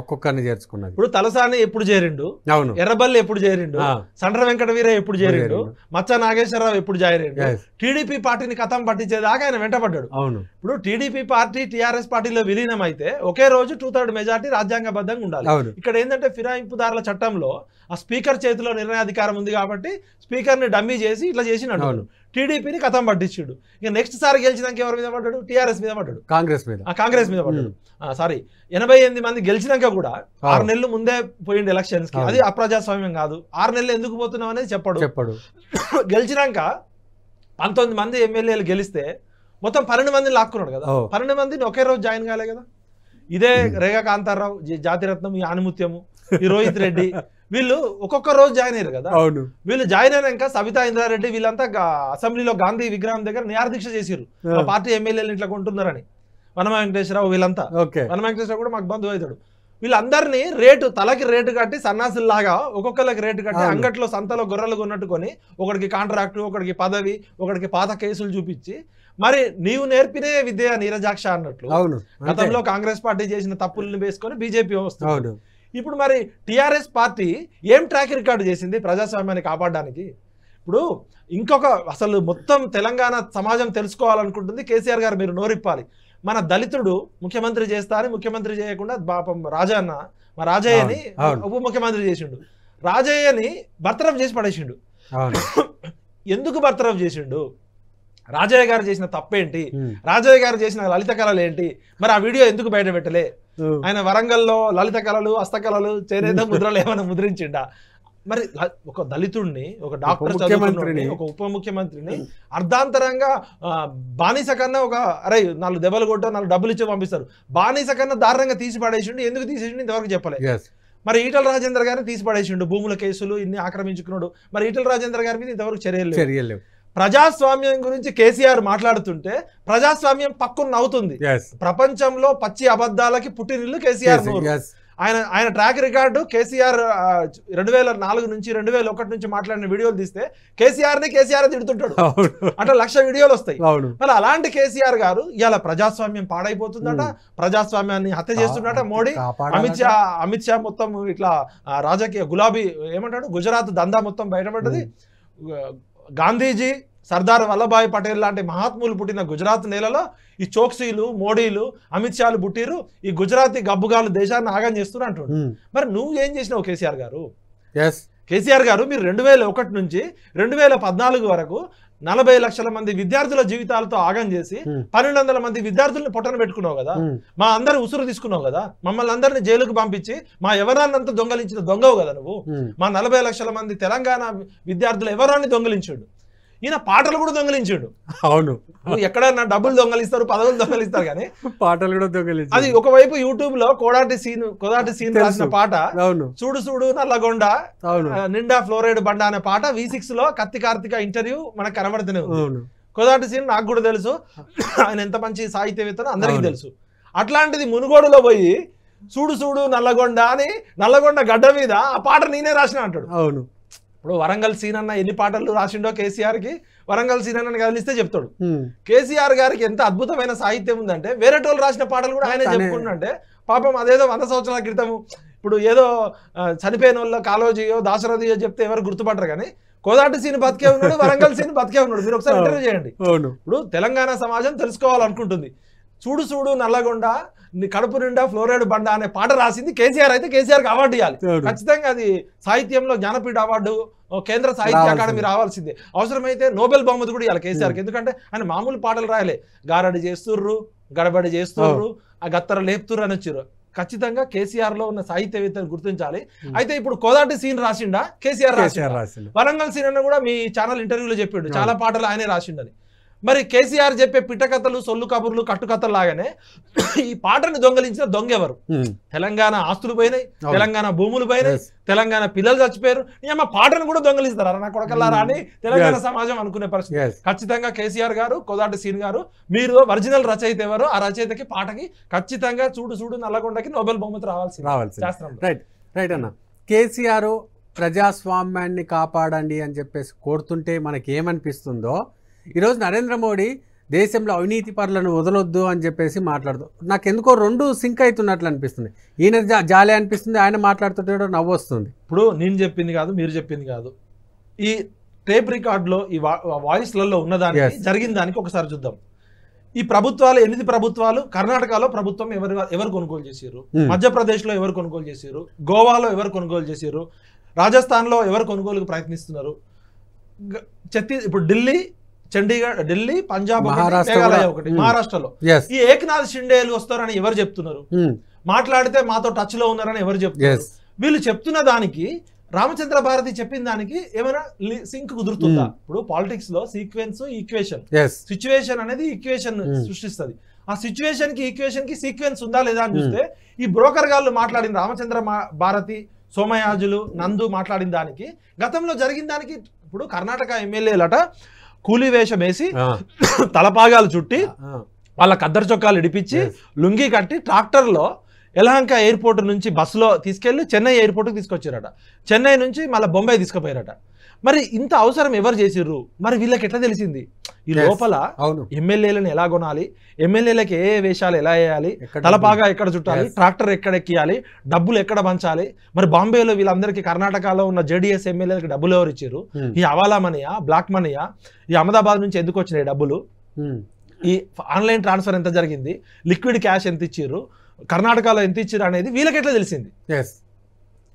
ఒక్కొక్కరిని చేర్చుకున్నారు ఇప్పుడు తలసాని ఎప్పుడు చేరిండు అవును ఎర్రబల్లి ఎప్పుడు చేరిండు సండ్ర వీర ఎప్పుడు చేరిండు మచ్చ నాగేశ్వరరావు ఎప్పుడు చేరిండు టీడీపీ పార్టీని కథం పట్టించేదాకా ఆయన వెంటబడ్డాడు అవును ఇప్పుడు టీడీపీ పార్టీ టీఆర్ఎస్ పార్టీలో విలీనం అయితే ఒకే రోజు టూ థర్డ్ మెజార్టీ రాజ్యాంగబద్ధంగా ఉండాలి ఇక్కడ ఏంటంటే ఫిరాయింపుదారుల చట్టంలో ఆ స్పీకర్ చేతిలో నిర్ణయాధికారం ఉంది కాబట్టి స్పీకర్ ని డమ్మీ చేసి ఇట్లా చేసినాడు టీడీపీని కథం పట్టించాడు ఇక నెక్స్ట్ సారి గెలిచినాక ఎవరి మీద పడ్డాడు టీఆర్ఎస్ మీద పడ్డాడు కాంగ్రెస్ మీద కాంగ్రెస్ మీద పడ్డాడు సారీ ఎనభై ఎనిమిది మంది గెలిచినాక కూడా ఆరు నెలలు ముందే పోయింది ఎలక్షన్స్ కి అది అప్రజాస్వామ్యం కాదు ఆరు నెలలు ఎందుకు పోతున్నాం అనేది చెప్పాడు చెప్పాడు గెలిచినాక పంతొమ్మిది మంది ఎమ్మెల్యేలు గెలిస్తే మొత్తం పన్నెండు మందిని లాక్కున్నాడు కదా పన్నెండు మందిని ఒకే రోజు జాయిన్ కాలే కదా ఇదే hmm. రేఖా కాంతారావు జాతిరత్నం ఈ ఆనిముత్యము ఈ రోహిత్ రెడ్డి వీళ్ళు ఒక్కొక్క రోజు జాయిన్ అయ్యారు కదా వీళ్ళు జాయిన్ అయినాక సబితా ఇంద్రారెడ్డి వీళ్ళంతా అసెంబ్లీలో గాంధీ విగ్రహం దగ్గర నియారదీక్ష చేసిరు పార్టీ ఎమ్మెల్యేలు ఇట్లా కొంటున్నారని వన వెంకటేశ్వరరావు వీళ్ళంతా వన వెంకటేశ్వరరావు కూడా మాకు బంధువు అవుతాడు వీళ్ళందరినీ రేటు తలకి రేటు కట్టి సన్నాసుల్లాగా ఒక్కొక్కరికి రేటు కట్టి అంగట్లో సంతలో గొర్రెలు కొన్నట్టుకొని ఒకడికి కాంట్రాక్టు ఒకడికి పదవి ఒకడికి పాత కేసులు చూపించి మరి నీవు నేర్పినే విద్య నీరజాక్ష అన్నట్లు అవును గతంలో కాంగ్రెస్ పార్టీ చేసిన తప్పులను వేసుకొని బీజేపీ వస్తుంది ఇప్పుడు మరి టిఆర్ఎస్ పార్టీ ఏం ట్రాక్ రికార్డు చేసింది ప్రజాస్వామ్యాన్ని కాపాడడానికి ఇప్పుడు ఇంకొక అసలు మొత్తం తెలంగాణ సమాజం తెలుసుకోవాలనుకుంటుంది కేసీఆర్ గారు మీరు నోరిప్పాలి మన దళితుడు ముఖ్యమంత్రి చేస్తారని ముఖ్యమంత్రి చేయకుండా పాపం రాజాన్న మా రాజయ్యని ఉప ముఖ్యమంత్రి చేసిండు రాజయ్యని భర్తరఫ్ చేసి పడేసిండు ఎందుకు భర్తరఫ్ చేసిండు రాజయ్య గారు చేసిన తప్పేంటి రాజయ్య గారు చేసిన లలిత కళలు ఏంటి మరి ఆ వీడియో ఎందుకు బయట పెట్టలే ఆయన వరంగల్లో లలిత కళలు హస్తకళలు చేనేత ముద్రలు ఏమైనా ముద్రించిండా మరి ఒక దళితుడిని ఒక డాక్టర్ ముఖ్యమంత్రిని ఒక ఉప ముఖ్యమంత్రిని అర్ధాంతరంగా బానిస కన్నా ఒక అరే నాలుగు దెబ్బలు కొట్టో నాలుగు డబ్బులు ఇచ్చి పంపిస్తారు బానిస కన్నా దారుణంగా తీసి పడేసిండు ఎందుకు తీసేసిండు ఇంతవరకు చెప్పలే మరి ఈటల రాజేంద్ర గారిని తీసి పడేసిండు భూముల కేసులు ఇన్ని ఆక్రమించుకున్నాడు మరి ఈటల రాజేంద్ర గారి మీద ఇంతవరకు చర్యలు చర్యలు ప్రజాస్వామ్యం గురించి కేసీఆర్ మాట్లాడుతుంటే ప్రజాస్వామ్యం పక్కన అవుతుంది ప్రపంచంలో పచ్చి అబద్ధాలకి పుట్టినిల్లు కేసీఆర్ ఆయన ఆయన ట్రాక్ రికార్డు కేసీఆర్ రెండు వేల నాలుగు నుంచి రెండు వేల ఒకటి నుంచి మాట్లాడిన వీడియోలు తీస్తే కేసీఆర్ ని కేసీఆర్ తిడుతుంటాడు అంటే లక్ష వీడియోలు వస్తాయి మరి అలాంటి కేసీఆర్ గారు ఇలా ప్రజాస్వామ్యం పాడైపోతుందట hmm. ప్రజాస్వామ్యాన్ని హత్య చేస్తున్నట మోడీ అమిత్ షా అమిత్ షా మొత్తం ఇట్లా రాజకీయ గులాబీ ఏమంటాడు గుజరాత్ దందా మొత్తం బయటపడ్డది hmm. గాంధీజీ సర్దార్ వల్లభాయ్ పటేల్ లాంటి మహాత్ములు పుట్టిన గుజరాత్ నేలలో ఈ చోక్సీలు మోడీలు అమిత్ షాలు పుట్టిరు ఈ గుజరాతీ గబ్బుగాలు దేశాన్ని ఆగం చేస్తున్నారు అంటున్నారు మరి నువ్వు ఏం చేసినావు కేసీఆర్ గారు కేసీఆర్ గారు మీరు రెండు వేల ఒకటి నుంచి రెండు వేల పద్నాలుగు వరకు నలభై లక్షల మంది విద్యార్థుల జీవితాలతో ఆగం చేసి పన్నెండు వందల మంది విద్యార్థులను పొట్టన పెట్టుకున్నావు కదా మా అందరు ఉసురు తీసుకున్నావు కదా మమ్మల్ని అందరిని జైలుకు పంపించి మా ఎవరాన్నంతా దొంగలించిన దొంగవు కదా నువ్వు మా నలభై లక్షల మంది తెలంగాణ విద్యార్థులు ఎవరాన్ని దొంగలించాడు ఈయన పాటలు కూడా దొంగలించాడు అవును ఎక్కడన్నా డబ్బులు దొంగలిస్తారు పదవులు దొంగలిస్తారు కానీ పాటలు కూడా దొంగలించి అది ఒకవైపు యూట్యూబ్ లో కోడాటి సీన్ కోదాటి సీన్ రాసిన పాట అవును చూడు చూడు నల్లగొండ అవును నిండా ఫ్లోరైడ్ బండ అనే పాట వి సిక్స్ లో కత్తి కార్తిక ఇంటర్వ్యూ మనకు కనబడుతూనే కోదాటి సీన్ నాకు కూడా తెలుసు ఆయన ఎంత మంచి సాహిత్యవేత్తనో అందరికీ తెలుసు అట్లాంటిది మునుగోడులో పోయి చూడు చూడు నల్లగొండ అని నల్లగొండ గడ్డ మీద ఆ పాట నేనే రాసిన అంటాడు అవును ఇప్పుడు వరంగల్ అన్న ఎన్ని పాటలు రాసిండో కేసీఆర్ కి వరంగల్ అన్న కదిలిస్తే చెప్తాడు కేసీఆర్ గారికి ఎంత అద్భుతమైన సాహిత్యం ఉందంటే వేరేటోళ్ళు రాసిన పాటలు కూడా ఆయన చెప్పుకుంటుంటే పాపం అదేదో వంద సంవత్సరాల క్రితము ఇప్పుడు ఏదో చనిపోయిన వాళ్ళ కాలోజీయో దాసరథియో చెప్తే ఎవరు గుర్తుపడరు కానీ కోదాటి సీన్ బతికే ఉన్నాడు వరంగల్ సీన్ బతికే ఉన్నాడు మీరు ఒకసారి ఇంటర్వ్యూ చేయండి ఇప్పుడు తెలంగాణ సమాజం తెలుసుకోవాలనుకుంటుంది చూడు చూడు నల్లగొండ కడుపు నిండా ఫ్లోరైడ్ బండ అనే పాట రాసింది కేసీఆర్ అయితే కి అవార్డు ఇవ్వాలి ఖచ్చితంగా అది సాహిత్యంలో జ్ఞానపీఠ అవార్డు కేంద్ర సాహిత్య అకాడమీ రావాల్సిందే అవసరమైతే నోబెల్ బహుమతి కూడా కేసీఆర్ కేసీఆర్కి ఎందుకంటే ఆయన మామూలు పాటలు రాయలే గారడి చేస్తుర్రు గడబడి చేస్తుర్రు ఆ గత్తర లేపుతుర్రు అని వచ్చారు ఖచ్చితంగా కేసీఆర్ లో ఉన్న సాహిత్యవేత్తను గుర్తించాలి అయితే ఇప్పుడు కోదాటి సీన్ రాసిండా కేసీఆర్ రాసిండు వరంగల్ సీన్ అన్న కూడా మీ ఛానల్ ఇంటర్వ్యూలో చెప్పిండు చాలా పాటలు ఆయనే రాసిండని మరి కేసీఆర్ చెప్పే పిట్టకథలు సొల్లు కబుర్లు కట్టుకథలు లాగానే ఈ పాటను దొంగలించిన దొంగ ఎవరు తెలంగాణ ఆస్తులు పోయినాయి తెలంగాణ భూములు పోయినాయి తెలంగాణ పిల్లలు చచ్చిపోయారు అమ్మ పాటను కూడా దొంగలిస్తారా నా కొడకల్లారా hmm. అని తెలంగాణ సమాజం అనుకునే పరిస్థితి ఖచ్చితంగా కేసీఆర్ గారు కోదాటి సీన్ గారు మీరు ఒరిజినల్ రచయిత ఎవరు ఆ రచయితకి పాటకి ఖచ్చితంగా చూడు చూడు నల్లగొండకి నోబెల్ బహుమతి రావాల్సి రావాల్సి రైట్ రైట్ అన్న కేసీఆర్ ప్రజాస్వామ్యాన్ని కాపాడండి అని చెప్పేసి కోరుతుంటే మనకి ఏమనిపిస్తుందో ఈరోజు నరేంద్ర మోడీ దేశంలో అవినీతి పరులను వదలొద్దు అని చెప్పేసి మాట్లాడుతూ నాకు ఎందుకో రెండు సింక్ అవుతున్నట్లు అనిపిస్తుంది ఈయన జాలి అనిపిస్తుంది ఆయన మాట్లాడుతుంటే నవ్వు వస్తుంది ఇప్పుడు నేను చెప్పింది కాదు మీరు చెప్పింది కాదు ఈ టేప్ రికార్డులో ఈ వాయిస్లలో ఉన్నదాన్ని జరిగిన దానికి ఒకసారి చూద్దాం ఈ ప్రభుత్వాలు ఎనిమిది ప్రభుత్వాలు కర్ణాటకలో ప్రభుత్వం ఎవరు ఎవరు కొనుగోలు చేసారు hmm. మధ్యప్రదేశ్లో ఎవరు కొనుగోలు చేశారు గోవాలో ఎవరు కొనుగోలు చేశారు రాజస్థాన్లో ఎవరు కొనుగోలుకు ప్రయత్నిస్తున్నారు ఛత్తీస్ ఇప్పుడు ఢిల్లీ చండీగఢ్ ఢిల్లీ పంజాబ్ మేఘాలయ ఒకటి మహారాష్ట్రలో ఈ ఏకనాథ్ షిండేలు వస్తారని ఎవరు చెప్తున్నారు మాట్లాడితే మాతో టచ్ లో ఉన్నారని ఎవరు చెప్తున్నారు వీళ్ళు చెప్తున్న దానికి రామచంద్ర భారతి చెప్పిన దానికి ఏమైనా సింక్ కుదురుతుందా ఇప్పుడు పాలిటిక్స్ లో సీక్వెన్స్ ఈక్వేషన్ సిచ్యువేషన్ అనేది ఈక్వేషన్ సృష్టిస్తుంది ఆ సిచ్యువేషన్ కి ఈక్వేషన్ కి సీక్వెన్స్ ఉందా లేదా అని చూస్తే ఈ బ్రోకర్ గారు మాట్లాడిన రామచంద్ర భారతి సోమయాజులు నందు మాట్లాడిన దానికి గతంలో జరిగిన దానికి ఇప్పుడు కర్ణాటక ఎమ్మెల్యేలట కూలీ వేషం వేసి తలపాగాలు చుట్టి వాళ్ళ కద్దరు చొక్కాలు ఇడిపించి లుంగి కట్టి ట్రాక్టర్లో యలహంక ఎయిర్పోర్ట్ నుంచి బస్సులో తీసుకెళ్ళి చెన్నై ఎయిర్పోర్ట్కి తీసుకొచ్చారట చెన్నై నుంచి మళ్ళీ బొంబాయి తీసుకుపోయారట మరి ఇంత అవసరం ఎవరు చేసిర్రు మరి వీళ్ళకి ఎట్లా తెలిసింది ఈ లోపల ఎమ్మెల్యేలను ఎలా కొనాలి ఎమ్మెల్యేలకు ఏ వేషాలు ఎలా వేయాలి తలపాగా ఎక్కడ చుట్టాలి ట్రాక్టర్ ఎక్కడ ఎక్కియాలి డబ్బులు ఎక్కడ పంచాలి మరి బాంబేలో వీళ్ళందరికీ కర్ణాటకలో ఉన్న జేడిఎస్ ఎమ్మెల్యేలకు డబ్బులు ఎవరు ఇచ్చారు hmm. ఈ అవాలా మనీయా బ్లాక్ మనీయా ఈ అహ్మదాబాద్ నుంచి ఎందుకు వచ్చినాయి డబ్బులు hmm. ఈ ఆన్లైన్ ట్రాన్స్ఫర్ ఎంత జరిగింది లిక్విడ్ క్యాష్ ఎంత ఇచ్చారు కర్ణాటకలో ఎంత ఇచ్చారు అనేది వీళ్ళకి ఎట్లా తెలిసింది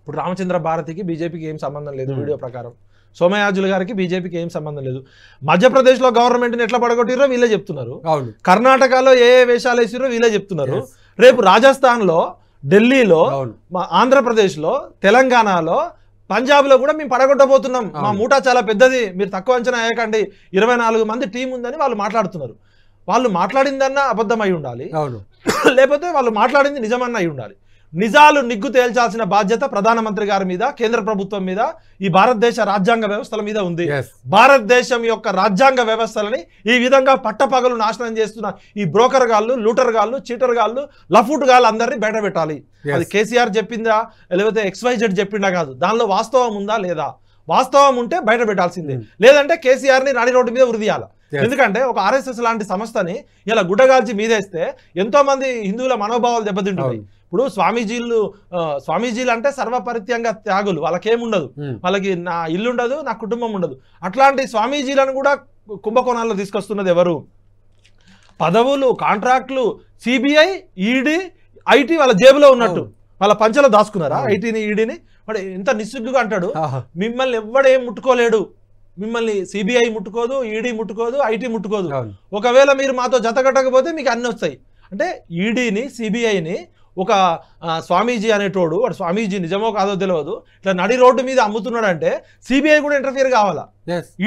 ఇప్పుడు రామచంద్ర భారతికి బీజేపీకి ఏం సంబంధం లేదు hmm. వీడియో ప్రకారం సోమయాజుల గారికి బీజేపీకి ఏం సంబంధం లేదు మధ్యప్రదేశ్లో గవర్నమెంట్ని ఎట్లా పడగొట్టిరో వీళ్ళే చెప్తున్నారు కర్ణాటకలో ఏ ఏ వేషాలు వేసిరో వీళ్ళే చెప్తున్నారు రేపు రాజస్థాన్లో ఢిల్లీలో ఆంధ్రప్రదేశ్లో తెలంగాణలో పంజాబ్లో కూడా మేము పడగొట్టబోతున్నాం మా మూటా చాలా పెద్దది మీరు తక్కువ అంచనా వేయకండి ఇరవై నాలుగు మంది టీం ఉందని వాళ్ళు మాట్లాడుతున్నారు వాళ్ళు మాట్లాడిందన్నా అబద్ధమై ఉండాలి లేకపోతే వాళ్ళు మాట్లాడింది నిజమన్నా అయి ఉండాలి నిజాలు నిగ్గు తేల్చాల్సిన బాధ్యత ప్రధానమంత్రి గారి మీద కేంద్ర ప్రభుత్వం మీద ఈ భారతదేశ రాజ్యాంగ వ్యవస్థల మీద ఉంది భారతదేశం యొక్క రాజ్యాంగ వ్యవస్థలని ఈ విధంగా పట్టపగలు నాశనం చేస్తున్న ఈ బ్రోకర్ గాళ్ళు లూటర్ గాళ్ళు చీటర్ గాళ్ళు లఫూట్ గాళ్ళు అందరినీ బయట పెట్టాలి అది కేసీఆర్ చెప్పిందా లేకపోతే ఎక్స్వైజెడ్ చెప్పిందా కాదు దానిలో వాస్తవం ఉందా లేదా వాస్తవం ఉంటే బయట పెట్టాల్సిందే hmm. లేదంటే ని రాణి రోడ్డు మీద ఉరిదీయాలి ఎందుకంటే ఒక ఆర్ఎస్ఎస్ లాంటి సంస్థని ఇలా గుడ్డగాల్చి మీదేస్తే ఎంతో మంది హిందువుల మనోభావాలు దెబ్బతింటుంది ఇప్పుడు స్వామీజీలు స్వామీజీలు అంటే సర్వపరిత్యంగా త్యాగులు వాళ్ళకేముండదు వాళ్ళకి నా ఇల్లు ఉండదు నా కుటుంబం ఉండదు అట్లాంటి స్వామీజీలను కూడా కుంభకోణాల్లో తీసుకొస్తున్నది ఎవరు పదవులు కాంట్రాక్టులు సిబిఐ ఈడీ ఐటీ వాళ్ళ జేబులో ఉన్నట్టు వాళ్ళ పంచలో దాచుకున్నారా ఐటీని ఈడీని వాడు ఎంత నిస్సిగ్గుగా అంటాడు మిమ్మల్ని ఎవడే ముట్టుకోలేడు మిమ్మల్ని సిబిఐ ముట్టుకోదు ఈడీ ముట్టుకోదు ఐటీ ముట్టుకోదు ఒకవేళ మీరు మాతో జతగట్టకపోతే మీకు అన్ని వస్తాయి అంటే ఈడీని సిబిఐని ఒక స్వామీజీ అనేటోడు వాడు స్వామీజీ నిజమో కాదో తెలియదు ఇట్లా నడి రోడ్డు మీద అమ్ముతున్నాడంటే సిబిఐ కూడా ఇంటర్ఫియర్ కావాలా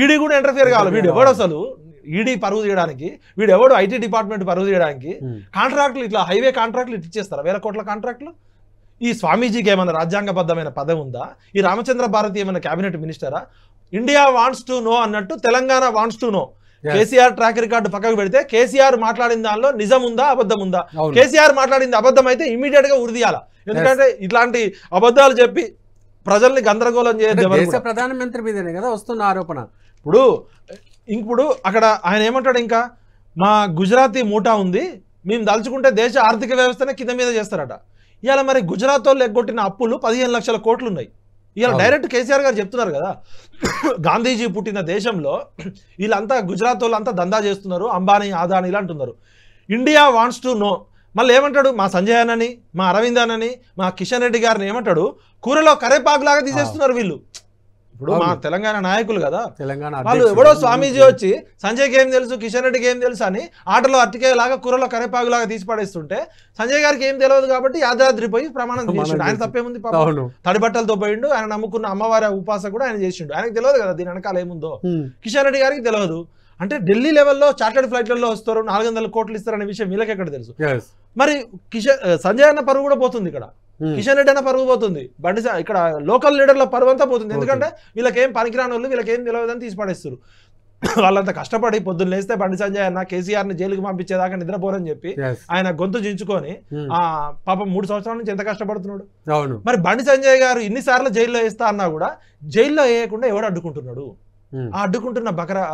ఈడీ e కూడా ఇంటర్ఫియర్ కావాలి వీడు ఎవడు అసలు ఈడీ e పరుగు తీయడానికి వీడు ఎవడు ఐటీ డిపార్ట్మెంట్ పరుగు తీయడానికి కాంట్రాక్ట్లు hmm. ఇట్లా హైవే కాంట్రాక్ట్లు ఇట్లా ఇచ్చేస్తారా వేల కోట్ల కాంట్రాక్ట్లు ఈ స్వామీజీకి ఏమైనా రాజ్యాంగబద్ధమైన పదం ఉందా ఈ రామచంద్ర భారతి ఏమైనా కేబినెట్ మినిస్టరా ఇండియా వాంట్స్ టు నో అన్నట్టు Telangana wants to know KCR track record పక్కకు పెడితే కేసీఆర్ మాట్లాడిన దానిలో నిజం ఉందా అబద్ధం ఉందా కేసీఆర్ మాట్లాడింది అబద్ధం అయితే ఇమీడియట్ గా ఉరిదియాల ఎందుకంటే ఇట్లాంటి అబద్ధాలు చెప్పి ప్రజల్ని గందరగోళం చేయాలి ప్రధానమంత్రి మీదనే కదా వస్తున్న ఆరోపణ ఇప్పుడు ఇప్పుడు అక్కడ ఆయన ఏమంటాడు ఇంకా మా గుజరాతీ మూటా ఉంది మేము దలుచుకుంటే దేశ ఆర్థిక వ్యవస్థనే కింద మీద చేస్తారట ఇవాళ మరి గుజరాత్ వాళ్ళు ఎగ్గొట్టిన అప్పులు పదిహేను లక్షల కోట్లు ఉన్నాయి ఇలా డైరెక్ట్ కేసీఆర్ గారు చెప్తున్నారు కదా గాంధీజీ పుట్టిన దేశంలో వీళ్ళంతా గుజరాత్ వాళ్ళంతా దందా చేస్తున్నారు అంబానీ ఇలా అంటున్నారు ఇండియా వాంట్స్ టు నో మళ్ళీ ఏమంటాడు మా సంజయ్ అన్నని మా అరవింద్ అన్నని మా కిషన్ రెడ్డి గారిని ఏమంటాడు కూరలో కరేపాకులాగా తీసేస్తున్నారు వీళ్ళు ఇప్పుడు మా తెలంగాణ నాయకులు కదా తెలంగాణ వాళ్ళు ఎవడో స్వామీజీ వచ్చి సంజయ్కి ఏం తెలుసు కిషన్ రెడ్డికి ఏం తెలుసు అని ఆటలో అరటికాయలాగా కూరలో కరేపాగులాగా తీసి పడేస్తుంటే సంజయ్ గారికి ఏం తెలియదు కాబట్టి యాదాద్రి పోయి ప్రమాణం చేసిండు ఆయన తప్పేముంది తడిబట్టలతో పోయిండు ఆయన నమ్ముకున్న అమ్మవారి ఉపాస కూడా ఆయన చేసిండు ఆయనకు తెలియదు కదా దీని వెనకాల ఏముందో కిషన్ రెడ్డి గారికి తెలియదు అంటే ఢిల్లీ లెవెల్లో చార్టర్డ్ ఫ్లైట్లలో వస్తారు నాలుగు వందల కోట్లు ఇస్తారనే విషయం వీళ్ళకి ఎక్కడ తెలుసు మరి కిషన్ సంజయ్ అన్న పరువు కూడా పోతుంది ఇక్కడ కిషన్ రెడ్డి అన్న పరుగు పోతుంది బండి ఇక్కడ లోకల్ లీడర్ల పరువు అంతా పోతుంది ఎందుకంటే ఏం పనికిరాని వాళ్ళు ఏం తెలియదని తీసి పడేస్తారు వాళ్ళంత కష్టపడి పొద్దున్న లేస్తే బండి సంజయ్ అన్న కేసీఆర్ ని జైలుకి పంపించేదాకా నిద్రపోరని చెప్పి ఆయన గొంతు చించుకొని ఆ పాపం మూడు సంవత్సరాల నుంచి ఎంత కష్టపడుతున్నాడు అవును మరి బండి సంజయ్ గారు ఇన్నిసార్లు జైల్లో వేస్తా అన్నా కూడా జైల్లో వేయకుండా ఎవడు అడ్డుకుంటున్నాడు ఆ అడ్డుకుంటున్న బకరా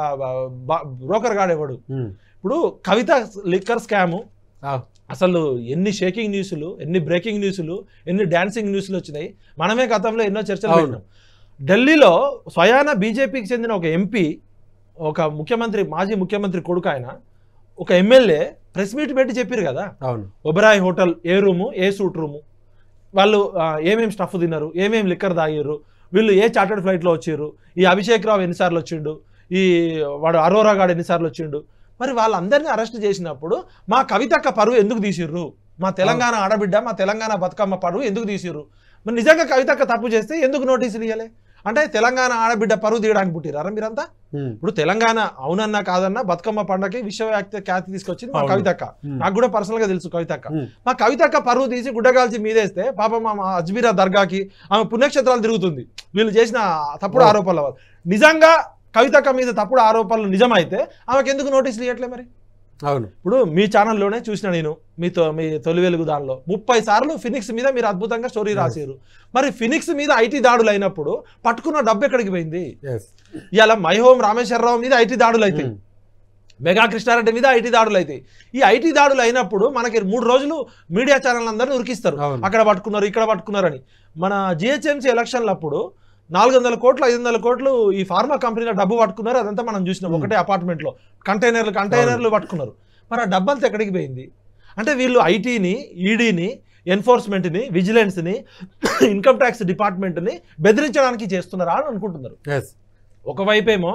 బ్రోకర్ గాడు ఎవడు ఇప్పుడు కవిత లిక్కర్ స్కాము అసలు ఎన్ని షేకింగ్ న్యూస్లు ఎన్ని బ్రేకింగ్ న్యూస్లు ఎన్ని డాన్సింగ్ న్యూస్లు వచ్చినాయి మనమే గతంలో ఎన్నో చర్చలు అవుతున్నాం ఢిల్లీలో స్వయాన బీజేపీకి చెందిన ఒక ఎంపీ ఒక ముఖ్యమంత్రి మాజీ ముఖ్యమంత్రి కొడుకు ఆయన ఒక ఎమ్మెల్యే ప్రెస్ మీట్ పెట్టి చెప్పారు కదా అవును ఒబరాయ్ హోటల్ ఏ రూము ఏ సూట్ రూము వాళ్ళు ఏమేమి స్టఫ్ తిన్నారు ఏమేమి లిక్కర్ తాగారు వీళ్ళు ఏ చార్టర్డ్ ఫ్లైట్లో వచ్చారు ఈ అభిషేక్ రావు ఎన్నిసార్లు వచ్చిండు ఈ వాడు అరోరా గాడు ఎన్నిసార్లు వచ్చిండు మరి వాళ్ళందరినీ అరెస్ట్ చేసినప్పుడు మా కవితక్క పరువు ఎందుకు తీసిర్రు మా తెలంగాణ ఆడబిడ్డ మా తెలంగాణ బతుకమ్మ పరువు ఎందుకు తీసిర్రు మరి నిజంగా కవితక్క తప్పు చేస్తే ఎందుకు నోటీసులు ఇవ్వలే అంటే తెలంగాణ ఆడబిడ్డ పరువు తీయడానికి పుట్టిరారా మీరంతా ఇప్పుడు తెలంగాణ అవునన్నా కాదన్నా బతుకమ్మ పండగకి విశ్వవ్యాప్త ఖ్యాతి తీసుకొచ్చింది మా కవితక్క నాకు కూడా పర్సనల్ గా తెలుసు కవితక్క మా కవితక్క పరువు తీసి గుడ్డగాల్చి మీదేస్తే పాప మా అజ్మీరా దర్గాకి ఆమె పుణ్యక్షేత్రాలు తిరుగుతుంది వీళ్ళు చేసిన తప్పుడు ఆరోపణల వల్ల నిజంగా కవితక్క మీద తప్పుడు ఆరోపణలు నిజమైతే ఆమెకు ఎందుకు నోటీసులు ఇవ్వట్లే మరి అవును ఇప్పుడు మీ ఛానల్లోనే చూసిన నేను మీతో మీ తొలి వెలుగు దానిలో ముప్పై సార్లు ఫినిక్స్ మీద మీరు అద్భుతంగా స్టోరీ రాసారు మరి ఫినిక్స్ మీద ఐటీ దాడులు అయినప్పుడు పట్టుకున్న డబ్బు ఎక్కడికి పోయింది ఇవాళ మైహోం రామేశ్వరరావు మీద ఐటీ దాడులు అయితే hmm. మెగా కృష్ణారెడ్డి మీద ఐటీ దాడులు అవుతాయి ఈ ఐటీ దాడులు అయినప్పుడు మనకి మూడు రోజులు మీడియా ఛానల్ అందరినీ ఉరికిస్తారు అక్కడ పట్టుకున్నారు ఇక్కడ పట్టుకున్నారని మన జిహెచ్ఎంసీ ఎలక్షన్లప్పుడు నాలుగు వందల కోట్లు ఐదు వందల కోట్లు ఈ ఫార్మా కంపెనీలో డబ్బు పట్టుకున్నారు అదంతా మనం చూసినాం ఒకటే అపార్ట్మెంట్లో కంటైనర్లు కంటైనర్లు పట్టుకున్నారు మరి ఆ డబ్బంతా ఎక్కడికి పోయింది అంటే వీళ్ళు ఐటీని ఈడీని ఎన్ఫోర్స్మెంట్ని విజిలెన్స్ని ఇన్కమ్ ట్యాక్స్ డిపార్ట్మెంట్ని బెదిరించడానికి చేస్తున్నారా అని అనుకుంటున్నారు ఒకవైపేమో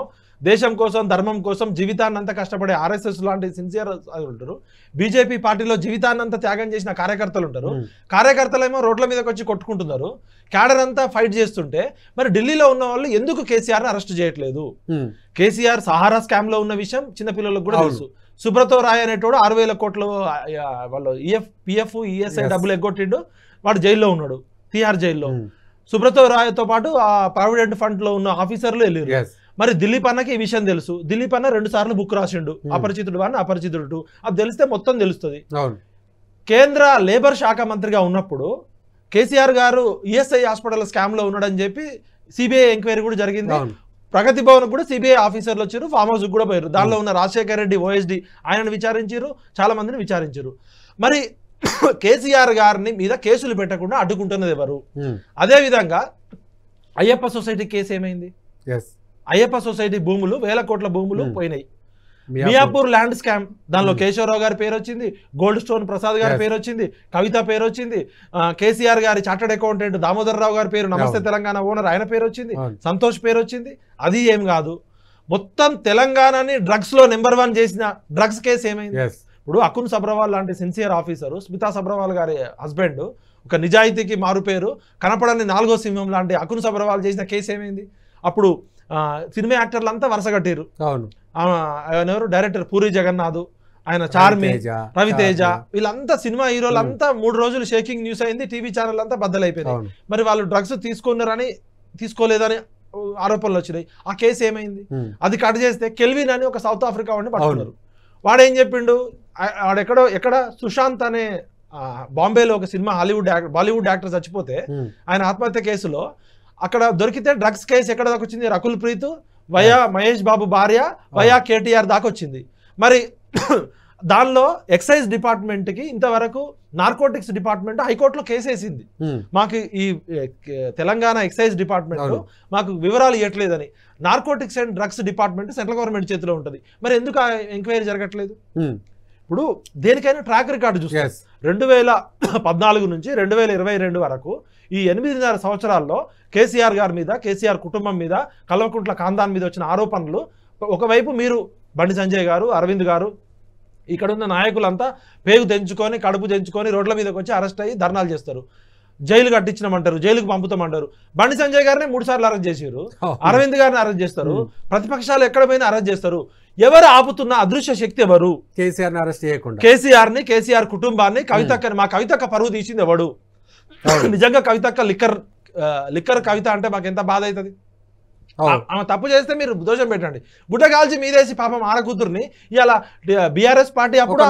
దేశం కోసం ధర్మం కోసం జీవితాన్నంత కష్టపడే ఆర్ఎస్ఎస్ లాంటి సిన్సియర్ ఉంటారు బీజేపీ పార్టీలో జీవితాన్నంత త్యాగం చేసిన కార్యకర్తలు ఉంటారు కార్యకర్తలేమో రోడ్ల మీదకి వచ్చి కొట్టుకుంటున్నారు క్యాడర్ అంతా ఫైట్ చేస్తుంటే మరి ఢిల్లీలో ఉన్న వాళ్ళు ఎందుకు కేసీఆర్ అరెస్ట్ చేయట్లేదు కేసీఆర్ సహారా స్కామ్ లో ఉన్న విషయం చిన్నపిల్లలకు కూడా తెలుసు సుబ్రతో రాయ్ అనేటోడు ఆరు వేల కోట్ల వాళ్ళు ఈఎఫ్ పిఎఫ్ ఈఎస్ఐ డబ్బులు ఎగ్గొట్టిండు వాడు జైల్లో ఉన్నాడు తిహార్ జైల్లో సుబ్రతో రాయ్తో పాటు ఆ ప్రావిడెంట్ ఫండ్ లో ఉన్న ఆఫీసర్లు వెళ్ళారు మరి దిలీప్ అన్నకి ఈ విషయం తెలుసు దిలీప్ అన్న రెండు సార్లు బుక్ రాసిండు అపరిచితుడు అని అపరిచితుడు అది తెలిస్తే మొత్తం తెలుస్తుంది కేంద్ర లేబర్ శాఖ మంత్రిగా ఉన్నప్పుడు కేసీఆర్ గారు ఈఎస్ఐ హాస్పిటల్ స్కామ్ లో ఉన్నాడని చెప్పి సిబిఐ ఎంక్వైరీ కూడా జరిగింది ప్రగతి భవన్ కూడా సిబిఐ ఆఫీసర్లు వచ్చారు ఫామ్ హౌస్ కూడా పోయారు దానిలో ఉన్న రాజశేఖర్ రెడ్డి ఓఎస్డి ఆయనను విచారించారు చాలా మందిని విచారించారు మరి కేసీఆర్ గారిని మీద కేసులు పెట్టకుండా అడ్డుకుంటున్నది ఎవరు విధంగా అయ్యప్ప సొసైటీ కేసు ఏమైంది ఎస్ అయ్యప్ప సొసైటీ భూములు వేల కోట్ల భూములు పోయినాయి మియాపూర్ ల్యాండ్ స్కామ్ దానిలో కేశవరావు గారి పేరు వచ్చింది గోల్డ్ స్టోన్ ప్రసాద్ గారి పేరు వచ్చింది కవిత పేరు వచ్చింది కేసీఆర్ గారి చార్టెడ్ అకౌంటెంట్ దామోదర్ రావు గారి పేరు నమస్తే తెలంగాణ ఓనర్ ఆయన పేరు వచ్చింది సంతోష్ పేరు వచ్చింది అది ఏం కాదు మొత్తం తెలంగాణని డ్రగ్స్ లో నెంబర్ వన్ చేసిన డ్రగ్స్ కేసు ఏమైంది ఇప్పుడు అకున్ సబ్రవాల్ లాంటి సిన్సియర్ ఆఫీసరు స్మితా సబ్రవాల్ గారి హస్బెండ్ ఒక నిజాయితీకి మారు పేరు కనపడని నాలుగో సింహం లాంటి అకున్ సబ్రవాల్ చేసిన కేసు ఏమైంది అప్పుడు సినిమా యాక్టర్లు అంతా వరుస కట్టారు అవును ఆయన ఎవరు డైరెక్టర్ పూరి జగన్నాథ్ ఆయన చార్మి రవితేజ వీళ్ళంతా సినిమా హీరోలు అంతా మూడు రోజులు షేకింగ్ న్యూస్ అయింది టీవీ ఛానల్ అంతా బద్దలైపోయింది మరి వాళ్ళు డ్రగ్స్ తీసుకున్నారని తీసుకోలేదని ఆరోపణలు వచ్చినాయి ఆ కేసు ఏమైంది అది కట్ చేస్తే కెల్విన్ అని ఒక సౌత్ ఆఫ్రికా వాడిని పట్టుకున్నారు వాడేం చెప్పిండు వాడెక్కడో ఎక్కడ సుశాంత్ అనే బాంబేలో ఒక సినిమా హాలీవుడ్ బాలీవుడ్ యాక్టర్ చచ్చిపోతే ఆయన ఆత్మహత్య కేసులో అక్కడ దొరికితే డ్రగ్స్ కేసు ఎక్కడ దాకా వచ్చింది రకుల్ ప్రీత్ వయా మహేష్ బాబు భార్య వయా కేటీఆర్ దాకా వచ్చింది మరి దానిలో ఎక్సైజ్ డిపార్ట్మెంట్కి ఇంతవరకు నార్కోటిక్స్ డిపార్ట్మెంట్ హైకోర్టులో కేసు వేసింది hmm. మాకు ఈ తెలంగాణ ఎక్సైజ్ డిపార్ట్మెంట్ మాకు వివరాలు ఇవ్వట్లేదని narcotics and drugs department central government చేతిలో ఉంటుంది మరి ఎందుకు ఎంక్వైరీ జరగట్లేదు hmm. ఇప్పుడు దేనికైనా ట్రాక్ రికార్డు చూస్తే రెండు వేల పద్నాలుగు నుంచి రెండు వేల ఇరవై రెండు వరకు ఈ ఎనిమిదిన్నర సంవత్సరాల్లో కేసీఆర్ గారి మీద కేసీఆర్ కుటుంబం మీద కల్వకుంట్ల కాందాన్ మీద వచ్చిన ఆరోపణలు ఒకవైపు మీరు బండి సంజయ్ గారు అరవింద్ గారు ఇక్కడ ఉన్న నాయకులంతా పేగు తెంచుకొని కడుపు తెంచుకొని రోడ్ల మీదకి వచ్చి అరెస్ట్ అయ్యి ధర్నాలు చేస్తారు జైలు కట్టించినమంటారు జైలుకు పంపుతామంటారు బండి సంజయ్ గారిని మూడు సార్లు అరెస్ట్ చేశారు అరవింద్ గారిని అరెస్ట్ చేస్తారు hmm. ప్రతిపక్షాలు ఎక్కడ పోయినా అరెస్ట్ చేస్తారు ఎవరు ఆపుతున్న అదృశ్య శక్తి ఎవరు కేసీఆర్ అరెస్ట్ చేయకుండా కేసీఆర్ ని కేసీఆర్ కుటుంబాన్ని కవితక్కని మా కవితక్క పరువు తీసింది ఎవడు నిజంగా కవితక్క లిక్కర్ లిక్కర్ కవిత అంటే మాకు ఎంత బాధ అవుతుంది ఆమె తప్పు చేస్తే మీరు దోషం పెట్టండి గుడ్డ కాల్చి మీదేసి పాపం ఆడకూతుర్ని ఇలా బీఆర్ఎస్ పార్టీ అప్పుడు